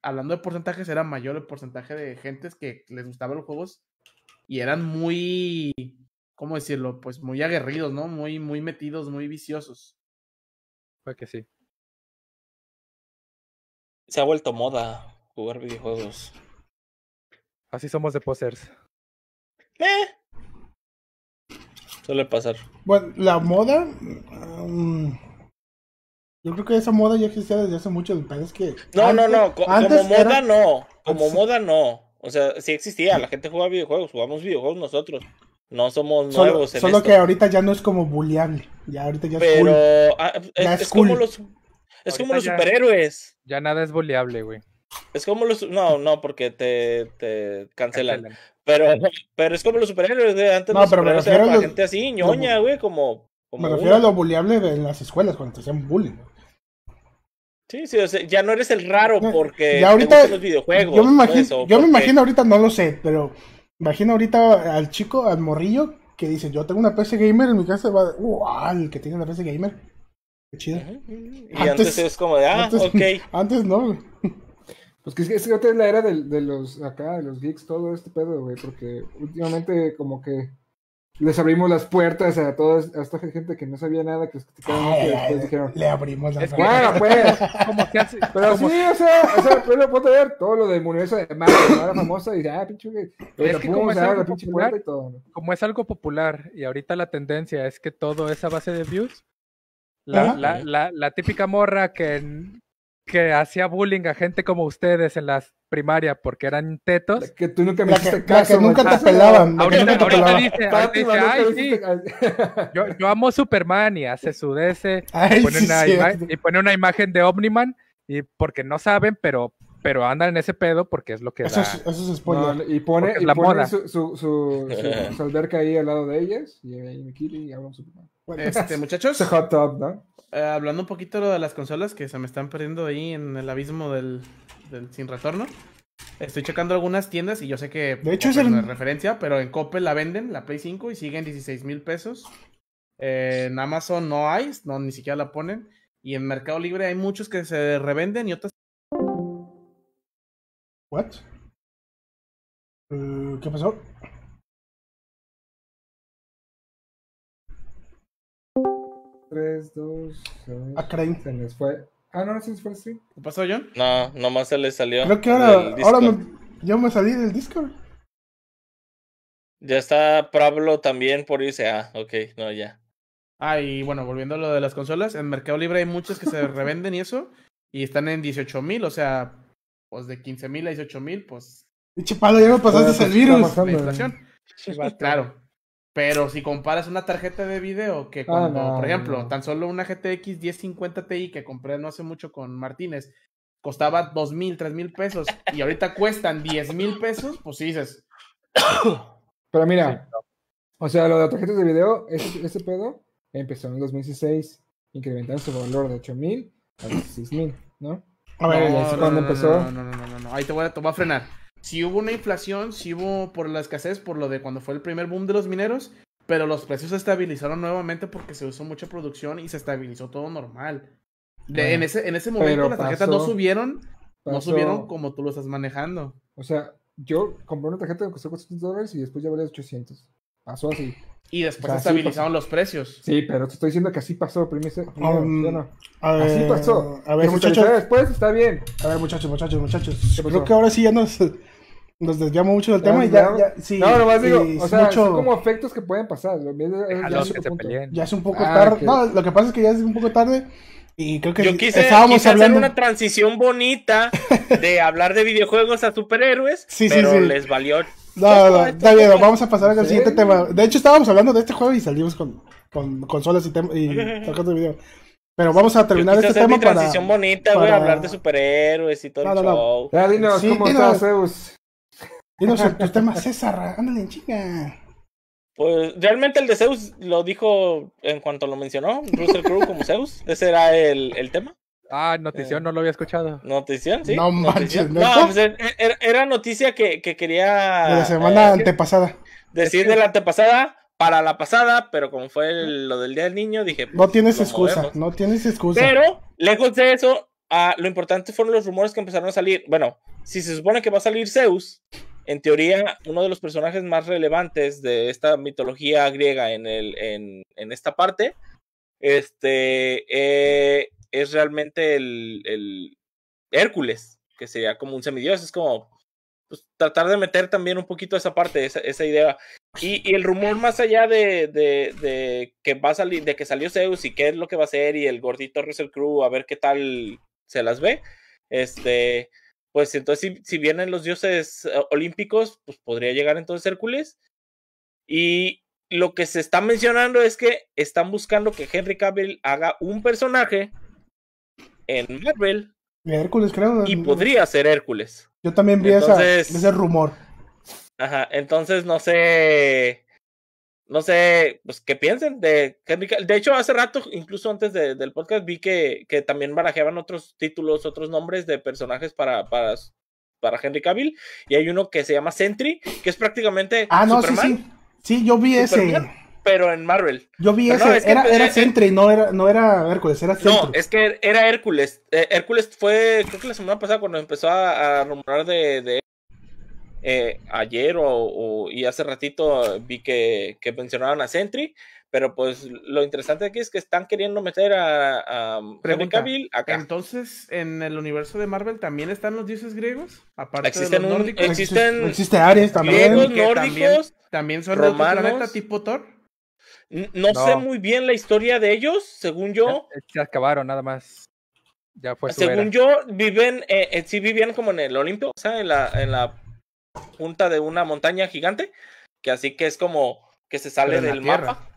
hablando de porcentajes, era mayor el porcentaje de gentes que les gustaban los juegos y eran muy, ¿cómo decirlo? Pues muy aguerridos, ¿no? Muy, muy metidos, muy viciosos. Fue que sí. Se ha vuelto moda jugar videojuegos. Así somos de posers. Eh. Suele pasar. Bueno, la moda. Mm, yo creo que esa moda ya existía desde hace mucho. Es que no, no, no, como moda no. Como moda no. O sea, sí existía. La gente jugaba videojuegos. Jugamos videojuegos nosotros. No somos nuevos. solo que ahorita ya no es como bulleable. Ya ahorita ya es ah, es, como los, es como los superhéroes. Ya nada es bulleable, güey. Es como los. No, no, porque te, te cancelan. Pero, pero es como los superhéroes, Antes no, pero me gente así, ñoña, güey, como, me refiero a lo bulleable en las escuelas, cuando te hacían bullying, Sí, sí, ya no eres el raro porque ya ahorita, videojuegos. Yo me, imagino, yo me imagino ahorita, no lo sé, pero imagino ahorita al chico, al morrillo, que dice, yo tengo una PC gamer en mi casa, va, wow, el que tiene una PC gamer. Qué chido. Y antes, es como de, ah, antes, ok. Antes no. Pues que es que es la era de, de, los, acá, de los geeks, todo este pedo, güey, porque últimamente como que les abrimos las puertas a toda esta gente que no sabía nada, que los criticaban y dijeron. Le abrimos las puertas. Bueno, pues. ¿Cómo? que hace, pero sí, o sea, pues lo puedo ver todo lo del universo de Marvel, ahora famosa, y ya, ah, pinche pues Es que como es, algo popular, y todo, como es algo popular, y ahorita la tendencia es que todo esa base de views. La, la, la, la típica morra que, que hacía bullying a gente como ustedes en las primaria porque eran tetos. que tú nunca me hiciste caso. que nunca te pelaban. Ahorita, dice, yo, amo Superman y hace su DC. y, pone una y una imagen de Omniman y porque no saben, pero pero andan en ese pedo porque es lo que eso eso y pone, su, su, su, ahí al lado de ellas y me me y hablan Superman este, muchachos. Eh, hablando un poquito de las consolas que se me están perdiendo ahí en el abismo del, sin retorno. Estoy checando algunas tiendas y yo sé que. De hecho, es el... referencia, pero en Cope la venden, la Play 5, y siguen 16 mil pesos. en Amazon no hay, no, ni siquiera la ponen. Y en Mercado Libre hay muchos que se revenden y otras. ¿What? Eh, ¿Qué pasó? 3, 2. Ah, caray. fue. Ah, no, no se fue sí ¿Qué pasó, John? No, nomás se le salió. Creo que ahora, ahora me, yo me salí del Discord. Ya está Pablo también por irse. Ah, ok, no, ya. Ah, y bueno, volviendo a lo de las consolas, en Mercado Libre hay muchas que se revenden y eso, y están en 18 mil, o sea, pues de 15 mil a 18 mil, pues. Pinche Pablo, ya me pasaste pues el virus. La inflación. Eh. Claro. Pero si comparas una tarjeta de video que ah, cuando, por ejemplo, tan solo una GTX 1050 Ti que compré no hace mucho con Martínez, costaba dos mil, tres mil pesos y ahorita cuestan 10 mil pesos, pues sí dices. Pero mira, o sea, lo de tarjetas de video, ese, pedo empezó en 2016, incrementando su valor de 8 mil a 16 mil, ¿no? A ver, no, cuando empezó. No, no, no, no, ahí te voy te voy a frenar si hubo una inflación, si hubo por la escasez, por lo de cuando fue el primer boom de los mineros, pero los precios se estabilizaron nuevamente porque se usó mucha producción y se estabilizó todo normal. en, ese, en ese momento las tarjetas no subieron, no subieron como tú lo estás manejando. O sea, yo compré una tarjeta que costó 400 dólares y después ya valía 800. Pasó así. Y después se estabilizaron los precios. Sí, pero te estoy diciendo que así pasó primero. Um, a ver, así pasó. A ver, muchachos. Después está bien. A ver, muchachos, muchachos, muchachos. Creo que ahora sí ya no nos desviamos mucho del tema y ya, sí. No, nomás digo, o sea, son como efectos que pueden pasar. Ah, ya, es, un poco ah, tarde. No, lo que pasa es que ya es un poco tarde. Y creo que Yo quise, estábamos quise hablando... hacer una transición bonita de hablar de videojuegos a superhéroes, sí, sí, pero les valió. No, no, está bien, vamos a pasar al siguiente tema. De hecho, estábamos hablando de este juego y salimos con, con consolas y, y tocando el video. Pero vamos a terminar este hacer una transición bonita, güey, a hablar de superhéroes y todo el show. Ya dinos, ¿cómo dinos. Zeus? Dinos tema César, Pues realmente el de Zeus lo dijo en cuanto lo mencionó, Russell Crowe como Zeus, ese era el, tema. Ah, notición, eh, no lo había escuchado. Notición, sí. No manches, ¿no? Pues, eh, eh, era, noticia que, que, quería. la semana antepasada. Decir de la antepasada para la pasada, pero como fue lo del Día del Niño, dije. no pues, tienes excusa, no tienes excusa. Pero, lejos de eso, ah, lo importante fueron los rumores que empezaron a salir. Bueno, si se supone que va a salir Zeus, en teoría, uno de los personajes más relevantes de esta mitología griega en, el, en, esta parte este, eh, es realmente el, Hércules, que sería como un semidios. Es como pues, tratar de meter también un poquito esa parte, esa, esa idea. Y, el rumor más allá de, que va a salir, de que salió Zeus y qué es lo que va a ser, y el gordito Russell Crew, a ver qué tal se las ve. Este, pues entonces si, vienen los dioses eh, olímpicos, pues podría llegar entonces Hércules. Y lo que se está mencionando es que están buscando que Henry Cavill haga un personaje en Marvel. Hércules, creo. Y podría ser Hércules. Yo también vi ese rumor. Ajá, entonces no sé no sé, pues qué piensen de Henry Cavill. De hecho, hace rato, incluso antes del podcast, vi que, que, también barajeaban otros títulos, otros nombres de personajes para, para, para Henry Cavill. Y hay uno que se llama Sentry, que es prácticamente. Ah, no, sí, sí. Sí, yo vi ese. Pero en Marvel. Yo vi ese. era, pues, era Sentry, no era, no era Hércules, era Sentry. No, es que era Hércules. Eh, Hércules fue, creo que la semana pasada cuando empezó a, rumorar de eh, ayer o, y hace ratito ah, vi que, que, mencionaron a Sentry, pero pues lo interesante aquí es que están queriendo meter a, a acá. Entonces, en el universo de Marvel también están los dioses griegos, aparte existen de los nórdicos. Existen, también. también, son romanos, tipo Thor. No, sé muy bien la historia de ellos, según yo. Se acabaron nada más. Ya fue Según yo, viven, eh, eh, sí vivían como en el Olimpo, o sea, en la, en la punta de una montaña gigante, que así que es como que se sale del mapa,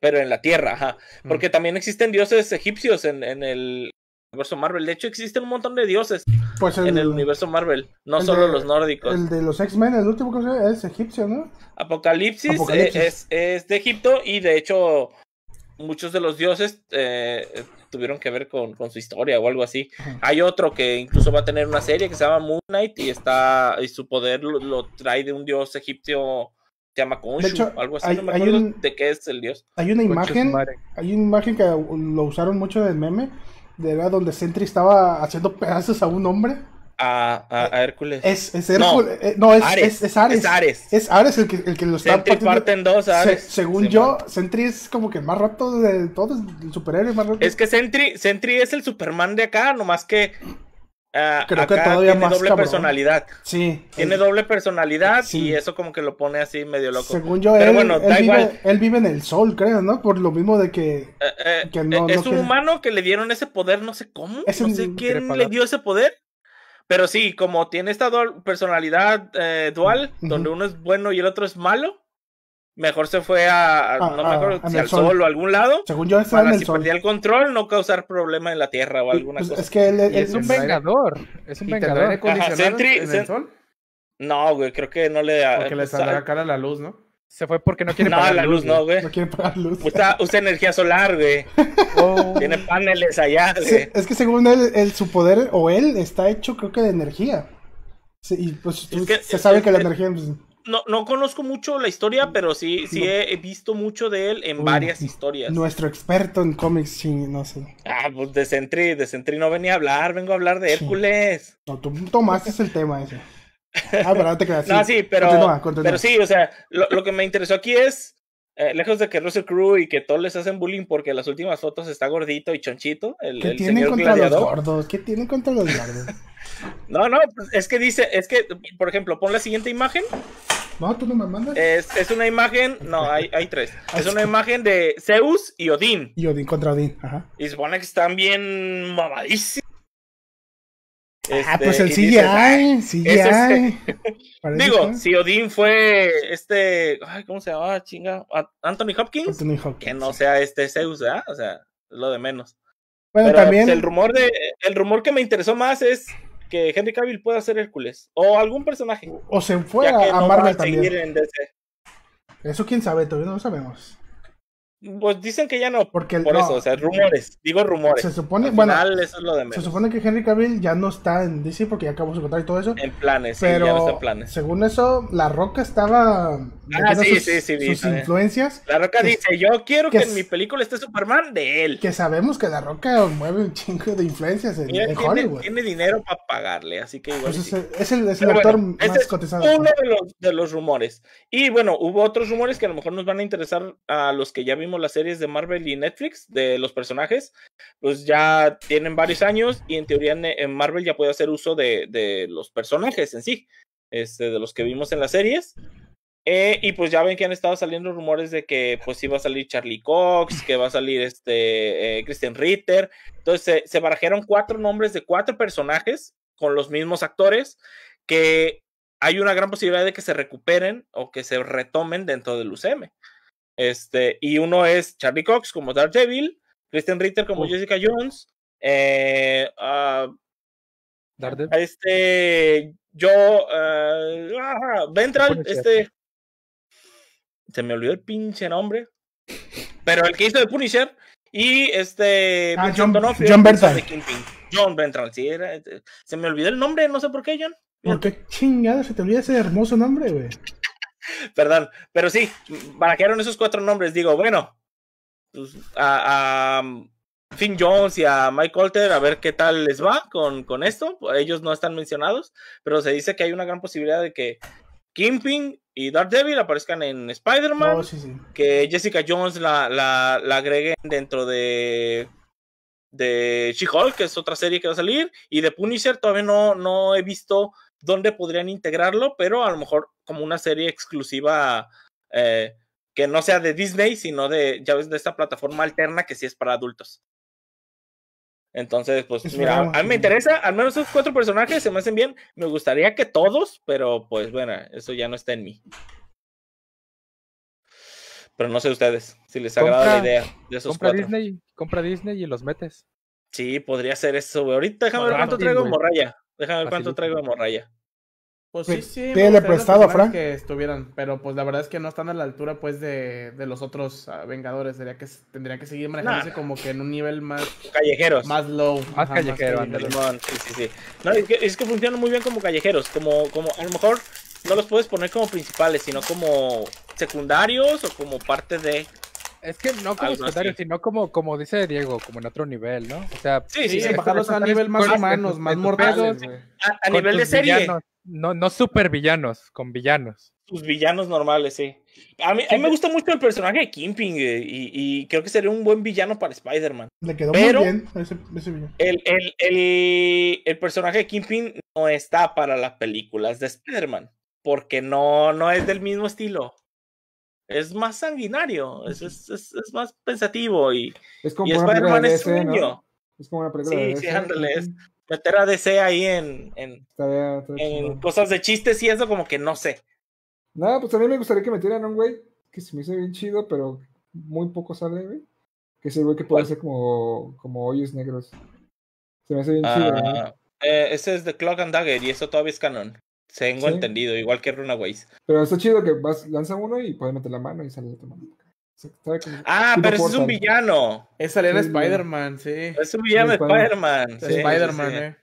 pero en la tierra, mm. Porque también existen dioses egipcios en, en el universo Marvel. De hecho, existen un montón de dioses pues en el universo Marvel, no solo los nórdicos. El de los X-Men, el último que es egipcio, ¿no? Eh, Apocalipsis, Es, es, de Egipto y de hecho muchos de los dioses eh, tuvieron que ver con, su historia o algo así. Hay otro que incluso va a tener una serie que se llama Moon Knight y está y su poder lo, trae de un dios egipcio que se llama Khonshu, algo así, no me acuerdo de qué es el dios. Hay una imagen, hay una imagen que lo usaron mucho en el meme, de donde Sentry estaba haciendo pedazos a un hombre a, Hércules. Es, Hércules. Eh, no, es, Ares. Es, Ares. Es Ares. el que, el que lo está parte en dos, Ares. según yo, Sentry es como que el más roto de todos, el superhéroe más rato. Es que Sentry, Sentry es el Superman de acá, nomás que. Ah, creo acá que tiene eh, doble personalidad. Sí. Tiene doble personalidad y eso como que lo pone así medio loco. Según yo, él, vive, en el sol, creo, ¿no? Por lo mismo de que... Eh, es un humano que le dieron ese poder, no sé cómo. no sé quién le dio ese poder. Pero sí, como tiene esta dual, personalidad eh, dual, donde uno es bueno y el otro es malo, mejor se fue a, no si al sol. o a algún lado. Según yo, para si perdía el control, no causar problema en la tierra o pues, alguna pues, cosa. Es que es, un vengador. Es un vengador. Ajá, en el sol? No, güey, creo que no le. Porque le pues, saldrá cara a la luz, ¿no? Se fue porque no quiere pagar la luz. No, no, güey. No quiere pagar luz. Usa, energía solar, güey. Oh. Tiene paneles allá, es que según él, su poder o él está hecho, creo que de energía. y pues se sabe que la energía. Pues, no, no conozco mucho la historia, pero sí, sí he visto mucho de él en varias historias. Nuestro experto en cómics, sí, no sé. Ah, pues de Sentry, de no venía a hablar, vengo a hablar de Hércules. No, tú tomaste el tema ese. Ah, pero no te quedas. Sí. no, sí, pero, pero sí, o sea, lo, que me interesó aquí es, eh, lejos de que Russell Crew y que todos les hacen bullying porque las últimas fotos está gordito y chonchito. El, ¿Qué tienen contra los gordos? ¿Qué tienen contra los gordos? no, no, pues, es que dice, es que, por ejemplo, pon la siguiente imagen. No, tú no me mandas. Es, una imagen, no, hay, hay tres. Ah, es una imagen de Zeus y Odín. Y Odín contra Odín, ajá. Y supone que están bien mamadísimos ah, pues este, el CGI, digo, si Odín fue este, ay, ¿cómo se llama? Chinga, Anthony Hopkins. Que no sea este Zeus, ¿verdad? O sea, lo de menos. Bueno, pues, también. el, rumor de, el rumor que me interesó más es que Henry Cavill pueda ser Hércules o algún personaje. O se fue a, Marvel también. Eso quién sabe, todavía no sabemos. Pues dicen que ya no. Porque por eso, o sea, rumores. Digo rumores. Se supone, Se supone que Henry Cavill ya no está en DC porque ya acabó su contrato y todo eso. En planes, pero Según eso, La Roca estaba. Ah, sus, influencias. La Roca dice: Yo quiero que, en mi película esté Superman de él. Que sabemos que La Roca mueve un chingo de influencias en, tiene, dinero para pagarle, así que igual. Pues es, el, es el actor uno de los, de los rumores. Y bueno, hubo otros rumores que a lo mejor nos van a interesar a los que ya vimos las series de Marvel y Netflix de los personajes, pues ya tienen varios años y en teoría en Marvel ya puede hacer uso de, los personajes en sí, este, de los que vimos en las series. Eh, y pues ya ven que han estado saliendo rumores de que pues iba a salir Charlie Cox, que va a salir este eh, Christian Ritter. Entonces se, se barajaron cuatro nombres de cuatro personajes con los mismos actores que hay una gran posibilidad de que se recuperen o que se retomen dentro del UCM. Este, y uno es Charlie Cox como Devil, Kristen Ritter como Jessica Jones, eh, uh, este, yo, eh, Ventral, este, se me olvidó el pinche nombre, pero el que hizo de Punisher, y este, ah, John, John Ventral, era, eh, se me olvidó el nombre, no sé por qué, John. ¿Por qué chingada se te olvida ese hermoso nombre, güey? Perdón, pero sí, barajearon esos cuatro nombres. Digo, bueno, pues, a, um, Finn Jones y a Mike Colter, a ver qué tal les va con, con esto. Ellos no están mencionados, pero se dice que hay una gran posibilidad de que Kimping y Devil aparezcan en Spider-Man. Oh, que Jessica Jones la, la, agreguen dentro de de She-Hulk, que es otra serie que va a salir, y de Punisher todavía no, no he visto dónde podrían integrarlo, pero a lo mejor como una serie exclusiva eh, que no sea de Disney, sino de, ya ves, de esta plataforma alterna que sí es para adultos. Entonces, pues mira, a mí me interesa, al menos esos cuatro personajes se me hacen bien. Me gustaría que todos, pero pues bueno, eso ya no está en mí. Pero no sé ustedes si les agrada la idea de esos compra Disney, compra Disney y los metes. Sí, podría ser eso, Ahorita déjame ver cuánto traigo morraya, morralla. Déjame ver cuánto traigo morralla. Pues sí, sí, me prestado Frank. que estuvieran, pero pues la verdad es que no están a la altura pues de, los otros ah, Vengadores, tendrían que tendría que seguir manejándose como que en un nivel más callejeros, más low, más callejero, sí, sí, sí. No, es que, funcionan muy bien como callejeros, como como a lo mejor no los puedes poner como principales, sino como secundarios o como parte de es que no como secundarios, sino como, como dice Diego, como en otro nivel, ¿no? O sea, sí, sí, bajarlos a nivel más humanos, más mortales. A, nivel de serie. No, no super villanos, con villanos. Sus villanos normales, sí. A mí, a me gusta mucho el personaje de Kimping eh, y, y, creo que sería un buen villano para Spider-Man. Le quedó muy bien ese, El, el, el, personaje de Kimping no está para las películas de Spider-Man porque no, no es del mismo estilo. Es más sanguinario, es, más pensativo y, Spider-Man es un Es como una película. Sí, sí, ándale, es, meter a DC ahí en, en, cosas de chistes y eso como que no sé. Nada, pues a mí me gustaría que metieran a un güey que se me hizo bien chido, pero muy poco sale, güey. Que es el güey que puede hacer como, como hoyos negros. Se me hace bien chido. Ah, eh, ese es de Clock and Dagger y eso todavía es canon. Tengo entendido, igual que Runaways. Pero está chido que vas, lanza uno y puedes meter la mano y sale la tu mano. Ah, pero ese es un villano. Esa era Spider-Man, sí. Es un villano de Spider-Man. Spider-Man, eh.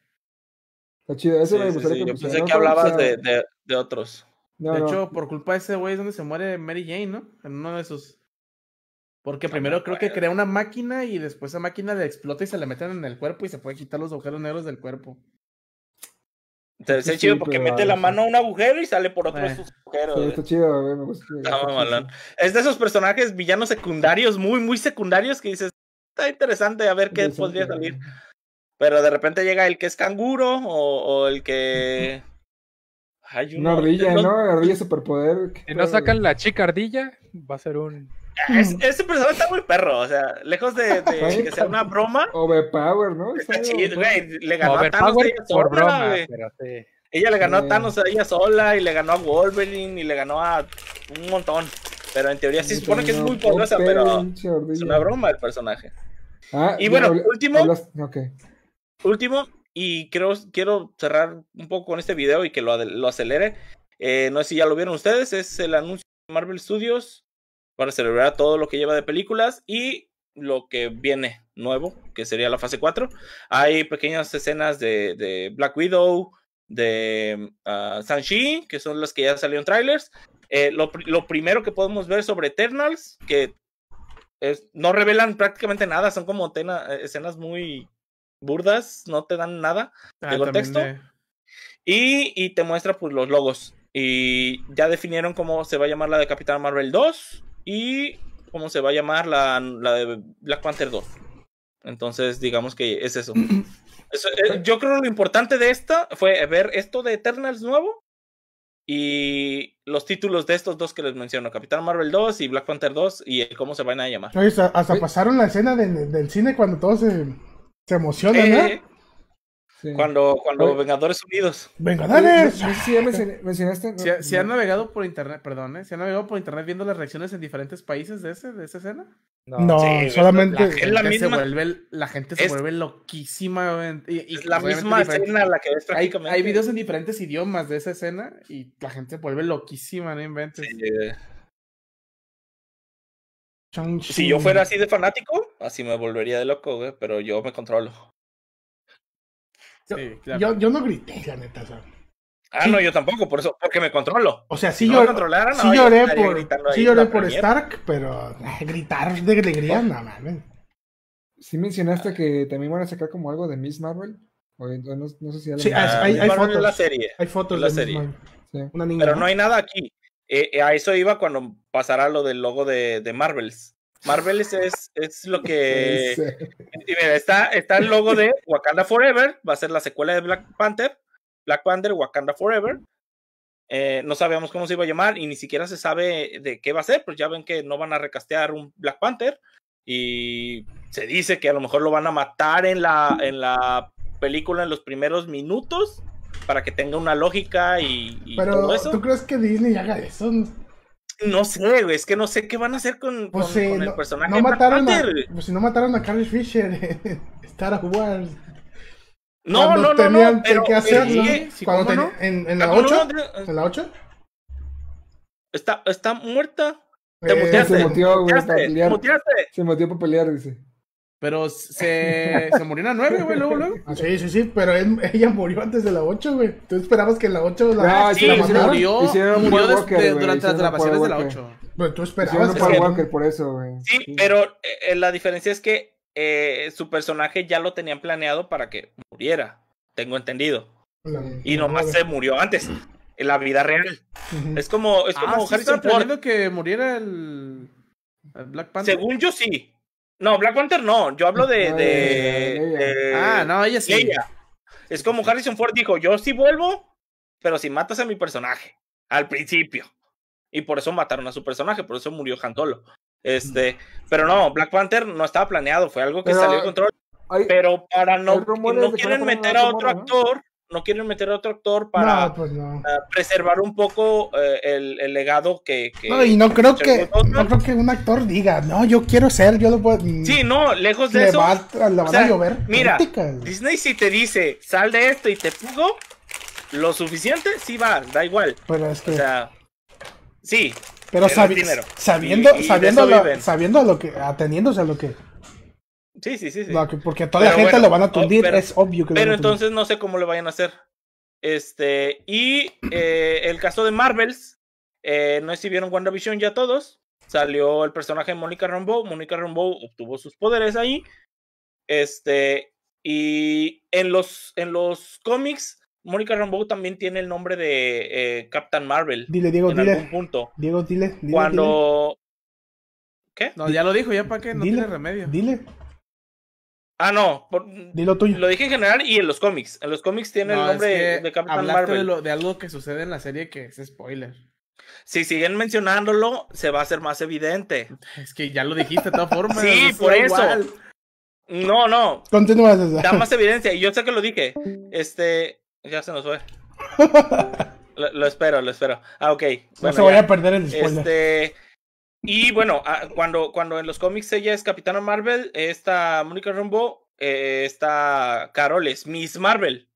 chido, Yo pensé que hablabas de, otros. de hecho, por culpa de ese güey es donde se muere Mary Jane, ¿no? En uno de esos Porque primero creo que crea una máquina y después esa máquina le explota y se le meten en el cuerpo y se puede quitar los agujeros negros del cuerpo. Se chido porque mete la mano a un agujero y sale por otro eh. agujero. Es de esos personajes villanos secundarios, muy, muy secundarios, que dices, está interesante a ver qué podría salir. Pero de repente llega el que es canguro o, el que. Hay una, una ardilla, ¿no? Ardilla superpoder. Si no sacan la chica ardilla, va a ser un. Este ese personaje está muy perro, o sea, lejos de, de que sea una broma. Overpower, ¿no? Está Le ganó a Thanos ella broma, Ella le ganó a Thanos a ella sola y le ganó a Wolverine y le ganó a un montón. Pero en teoría sí se supone que es muy poderosa, pero es una broma el personaje. Ah, y bueno, último. Último, y creo, quiero cerrar un poco con este video y que lo, acelere. Eh, no sé si ya lo vieron ustedes, es el anuncio de Marvel Studios para celebrar todo lo que lleva de películas y lo que viene nuevo, que sería la fase 4. Hay pequeñas escenas de, Black Widow, de ah, shang Sanshi, que son las que ya salieron trailers. Eh, lo, primero que podemos ver sobre Eternals, que no revelan prácticamente nada, son como eh, escenas muy burdas, no te dan nada ah, de contexto. Y, te muestra pues, los logos. Y ya definieron cómo se va a llamar la de Capitán Marvel 2. Y, ¿cómo se va a llamar? La, la de Black Panther 2. Entonces, digamos que es eso. Eh, yo creo lo importante de esta fue ver esto de Eternals nuevo y los títulos de estos dos que les menciono, Capitán Marvel 2 y Black Panther 2, y cómo se van a llamar. Oye, hasta, pasaron la escena del cine cuando todos se, se emocionan, eh, cuando, cuando Vengadores Unidos. ¡Vengadores! si ya ah. mencionaste. ¿Se, han navegado por internet, perdón, ¿eh? ¿Se han navegado por internet viendo las reacciones en diferentes países de, ese, de esa escena? No, solamente. La, gente se vuelve, la gente vuelve loquísima. Y, la misma escena Hay, videos en diferentes idiomas de esa escena y la gente se vuelve loquísima, no inventes. Eh. si yo fuera así de fanático, así me volvería de loco, güey, pero yo me controlo. Yo, yo, no grité, la neta. Ah, no, yo tampoco, por eso, porque me controlo. O sea, sí, si sí lloré por, Stark, pero eh, gritar de alegría, no, más Sí mencionaste que también van a sacar como algo de Miss Marvel. no, sé si hay, fotos. La serie. Hay fotos la serie. pero no hay nada aquí. Eh, eh, a eso iba cuando pasara lo del logo de, de Marvels. Marvel es, es lo que. está, está el logo de Wakanda Forever, va a ser la secuela de Black Panther. Black Panther, Wakanda Forever. Eh, no sabíamos cómo se iba a llamar y ni siquiera se sabe de qué va a ser, pues ya ven que no van a recastear un Black Panther y se dice que a lo mejor lo van a matar en la, en la película en los primeros minutos para que tenga una lógica y, todo eso. ¿tú crees que Disney haga eso? No sé, güey, es que no sé qué van a hacer con, pues con, el personaje. No mataron pues si no mataron a Carly Fisher en Star Wars. No, no, no, tenían no, que hacerlo. cuando en, en, la 8, eh, ¿En la 8? Está, está muerta. Eh, Te muteaste. Se muteó, güey, para pelear. Se muteó para pelear, dice. Pero se, se murió en la 9, güey, luego, luego. Ah, sí, sí, sí, pero ella murió antes de la 8, güey. Tú esperabas que en la 8 la. Ah, ah sí, la murió, murió durante las grabaciones de la 8. Pero tú esperabas Walker por eso, güey. Sí, pero eh, la diferencia es que eh, su personaje ya lo tenían planeado para que muriera. Tengo entendido. y nomás se murió antes. En la vida real. Es como. Es ah, como ah, Harrison sí que muriera el Black Panther. Según yo, sí. No, Black Panther no, yo hablo de. de, ah, no, ella sí. Es como Harrison Ford dijo: Yo sí vuelvo, pero si matas a mi personaje, al principio. Y por eso mataron a su personaje, por eso murió Han Este, mm. pero no, Black Panther no estaba planeado, fue algo que salió de control. pero para no, no quieren meter a otro actor, no quieren meter a otro actor pues para preservar un poco eh, el, legado que, No, y no creo que, no creo que un actor diga, no, yo quiero ser, yo lo puedo. Mm. Sí, no, lejos de eso. van a llover. Mira, Disney si te dice, sal de esto y te pugo, lo suficiente, sí va, da igual. Pero es que. sí. Pero sabiendo, sabiendo, sabiendo a lo que, ateniéndose a lo que Sí, sí, sí. porque a toda la gente lo van a atundir, es obvio que Pero entonces no sé cómo le vayan a hacer. Este, y eh, el caso de Marvels, eh, no sé si vieron WandaVision ya todos. Salió el personaje de Mónica Rambeau. Mónica Rambeau obtuvo sus poderes ahí. Este, y en los, en los cómics, Mónica Rambeau también tiene el nombre de eh, Captain Marvel. Dile, Diego, en dile. algún punto. Diego, dile. Cuando. ¿Qué? No, ya lo dijo, ya para qué, no tiene remedio. Dile. Ah, no. Dilo tuyo. Lo dije en general y en los cómics. En los cómics tiene el nombre de Capitán Marvel. De, de algo que sucede en la serie que es spoiler. Si siguen mencionándolo, se va a hacer más evidente. Es que ya lo dijiste de todas formas. sí, por eso. No, no. Continúa. Da más evidencia. Y yo sé que lo dije. Este. Ya se nos fue. lo, espero, lo espero. Ah, ok. no se voy a perder el spoiler. Este. Y bueno, ah, cuando, cuando en los cómics ella es Capitana Marvel, esta Mónica Rumbo, eh, esta Carol es Miss Marvel.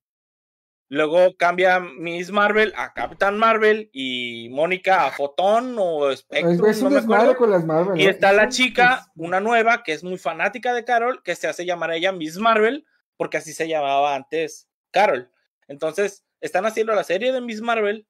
Luego cambia Miss Marvel a Capitán Marvel y Mónica a Fotón o pues, Spectrum. Es no me acuerdo. Con las Marvel, y está la chica, una nueva, que es muy fanática de Carol, que se hace llamar a ella Miss Marvel, porque así se llamaba antes Carol. Entonces, están haciendo la serie de Miss Marvel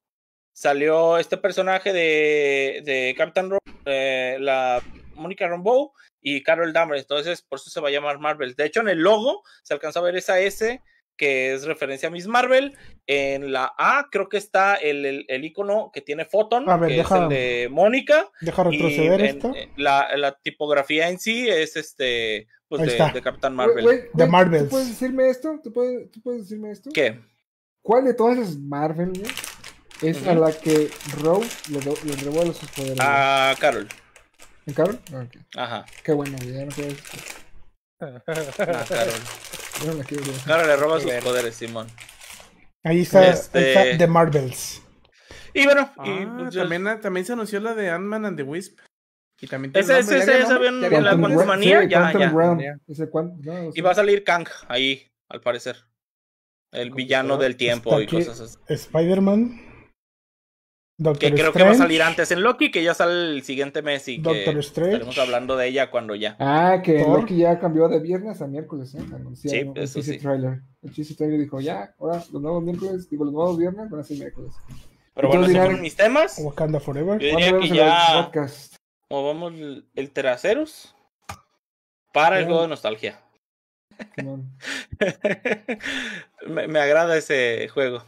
salió este personaje de, de Captain eh, la Mónica Rambeau y Carol Danvers, entonces por eso se va a llamar Marvel. De hecho, en el logo se alcanza a ver esa S que es referencia a Miss Marvel. En la A creo que está el, el, icono que tiene Photon, que es el de Mónica. Deja retroceder esto. La, la, tipografía en sí es este pues de, de, Captain Marvel. ¿Tú puedes decirme esto? ¿Tú puedes, ¿Tú puedes, decirme esto? ¿Qué? ¿Cuál de todas es Marvel? Güey? Es a la que Rose le, robó revuelve sus poderes. A Carol. ¿En Carol? Ah, Ajá. Qué bueno, ya no Carol. le roba sus poderes, Simón. Ahí está, este está, The Marvels. Y bueno, y, ah, pues ah, también, se anunció la de Ant-Man and the Wisp. Y también esa es la de sí, ya, ya. Y va a salir Kang ahí, al parecer. El villano del tiempo y cosas así. Spider-Man que creo que va a salir antes en Loki, que ya sale el siguiente mes y que estaremos hablando de ella cuando ya. Ah, que Loki ya cambió de viernes a miércoles, ¿eh? Anunciaron sí, el eso sí. trailer. El chiste trailer dijo, ya, ahora los nuevos miércoles, digo, los nuevos viernes van a ser miércoles. Pero bueno, bueno, fueron mis temas. Wakanda Forever. Yo diría que ya el traseros para el juego de nostalgia. me agrada ese juego.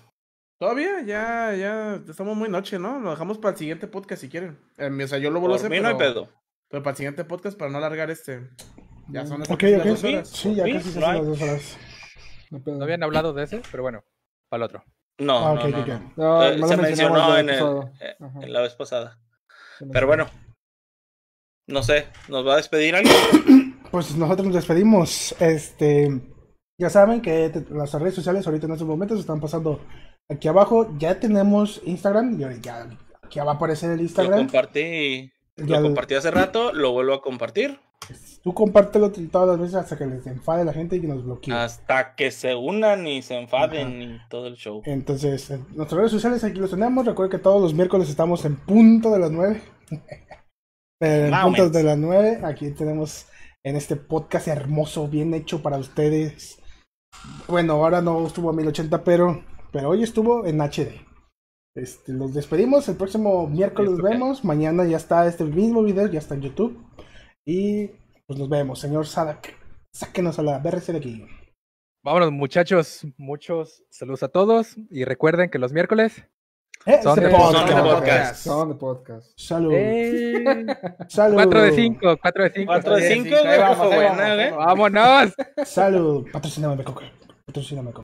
Todavía, ya, ya, estamos muy noche, ¿no? Lo dejamos para el siguiente podcast si quieren. Eh, o sea, yo lo vuelvo a hacer. Mí no hay pedo. Pero para el siguiente podcast, para no alargar este. Ya mm. son las, okay, okay. dos horas. Sí, ya casi son las dos horas. No, habían hablado de ese, pero bueno, para el otro. No, ah, no, no, eh, se mencionó en, eh, en, la vez pasada. Pero bueno, no sé, ¿nos va a despedir alguien? pues nosotros nos despedimos. Este, ya saben que las redes sociales ahorita en estos momentos están pasando Aquí abajo ya tenemos Instagram. Ya, va a aparecer el Instagram. Lo compartí. compartí hace rato, lo vuelvo a compartir. Tú compártelo todas las veces hasta que les enfade la gente y que nos bloquee. Hasta que se unan y se enfaden y todo el show. Entonces, en nuestras redes sociales aquí los tenemos. Recuerden que todos los miércoles estamos en punto de las 9. en punto de las 9. Aquí tenemos en este podcast hermoso, bien hecho para ustedes. Bueno, ahora no estuvo a 1080, pero pero hoy estuvo en HD. Este, los despedimos. El próximo miércoles nos vemos. Mañana ya está este mismo video, ya está en YouTube. Y pues nos vemos, señor Sadak. Sáquenos a la BRC de aquí. Vámonos, muchachos. Muchos saludos a todos. Y recuerden que los miércoles eh, son, de podcast. Son de podcast. Son eh. de Salud. Salud. 4 de 5. 4 de 5. 4 de 5. Vámonos. Salud. Patrocíname, Coca. Patrocíname, Coca.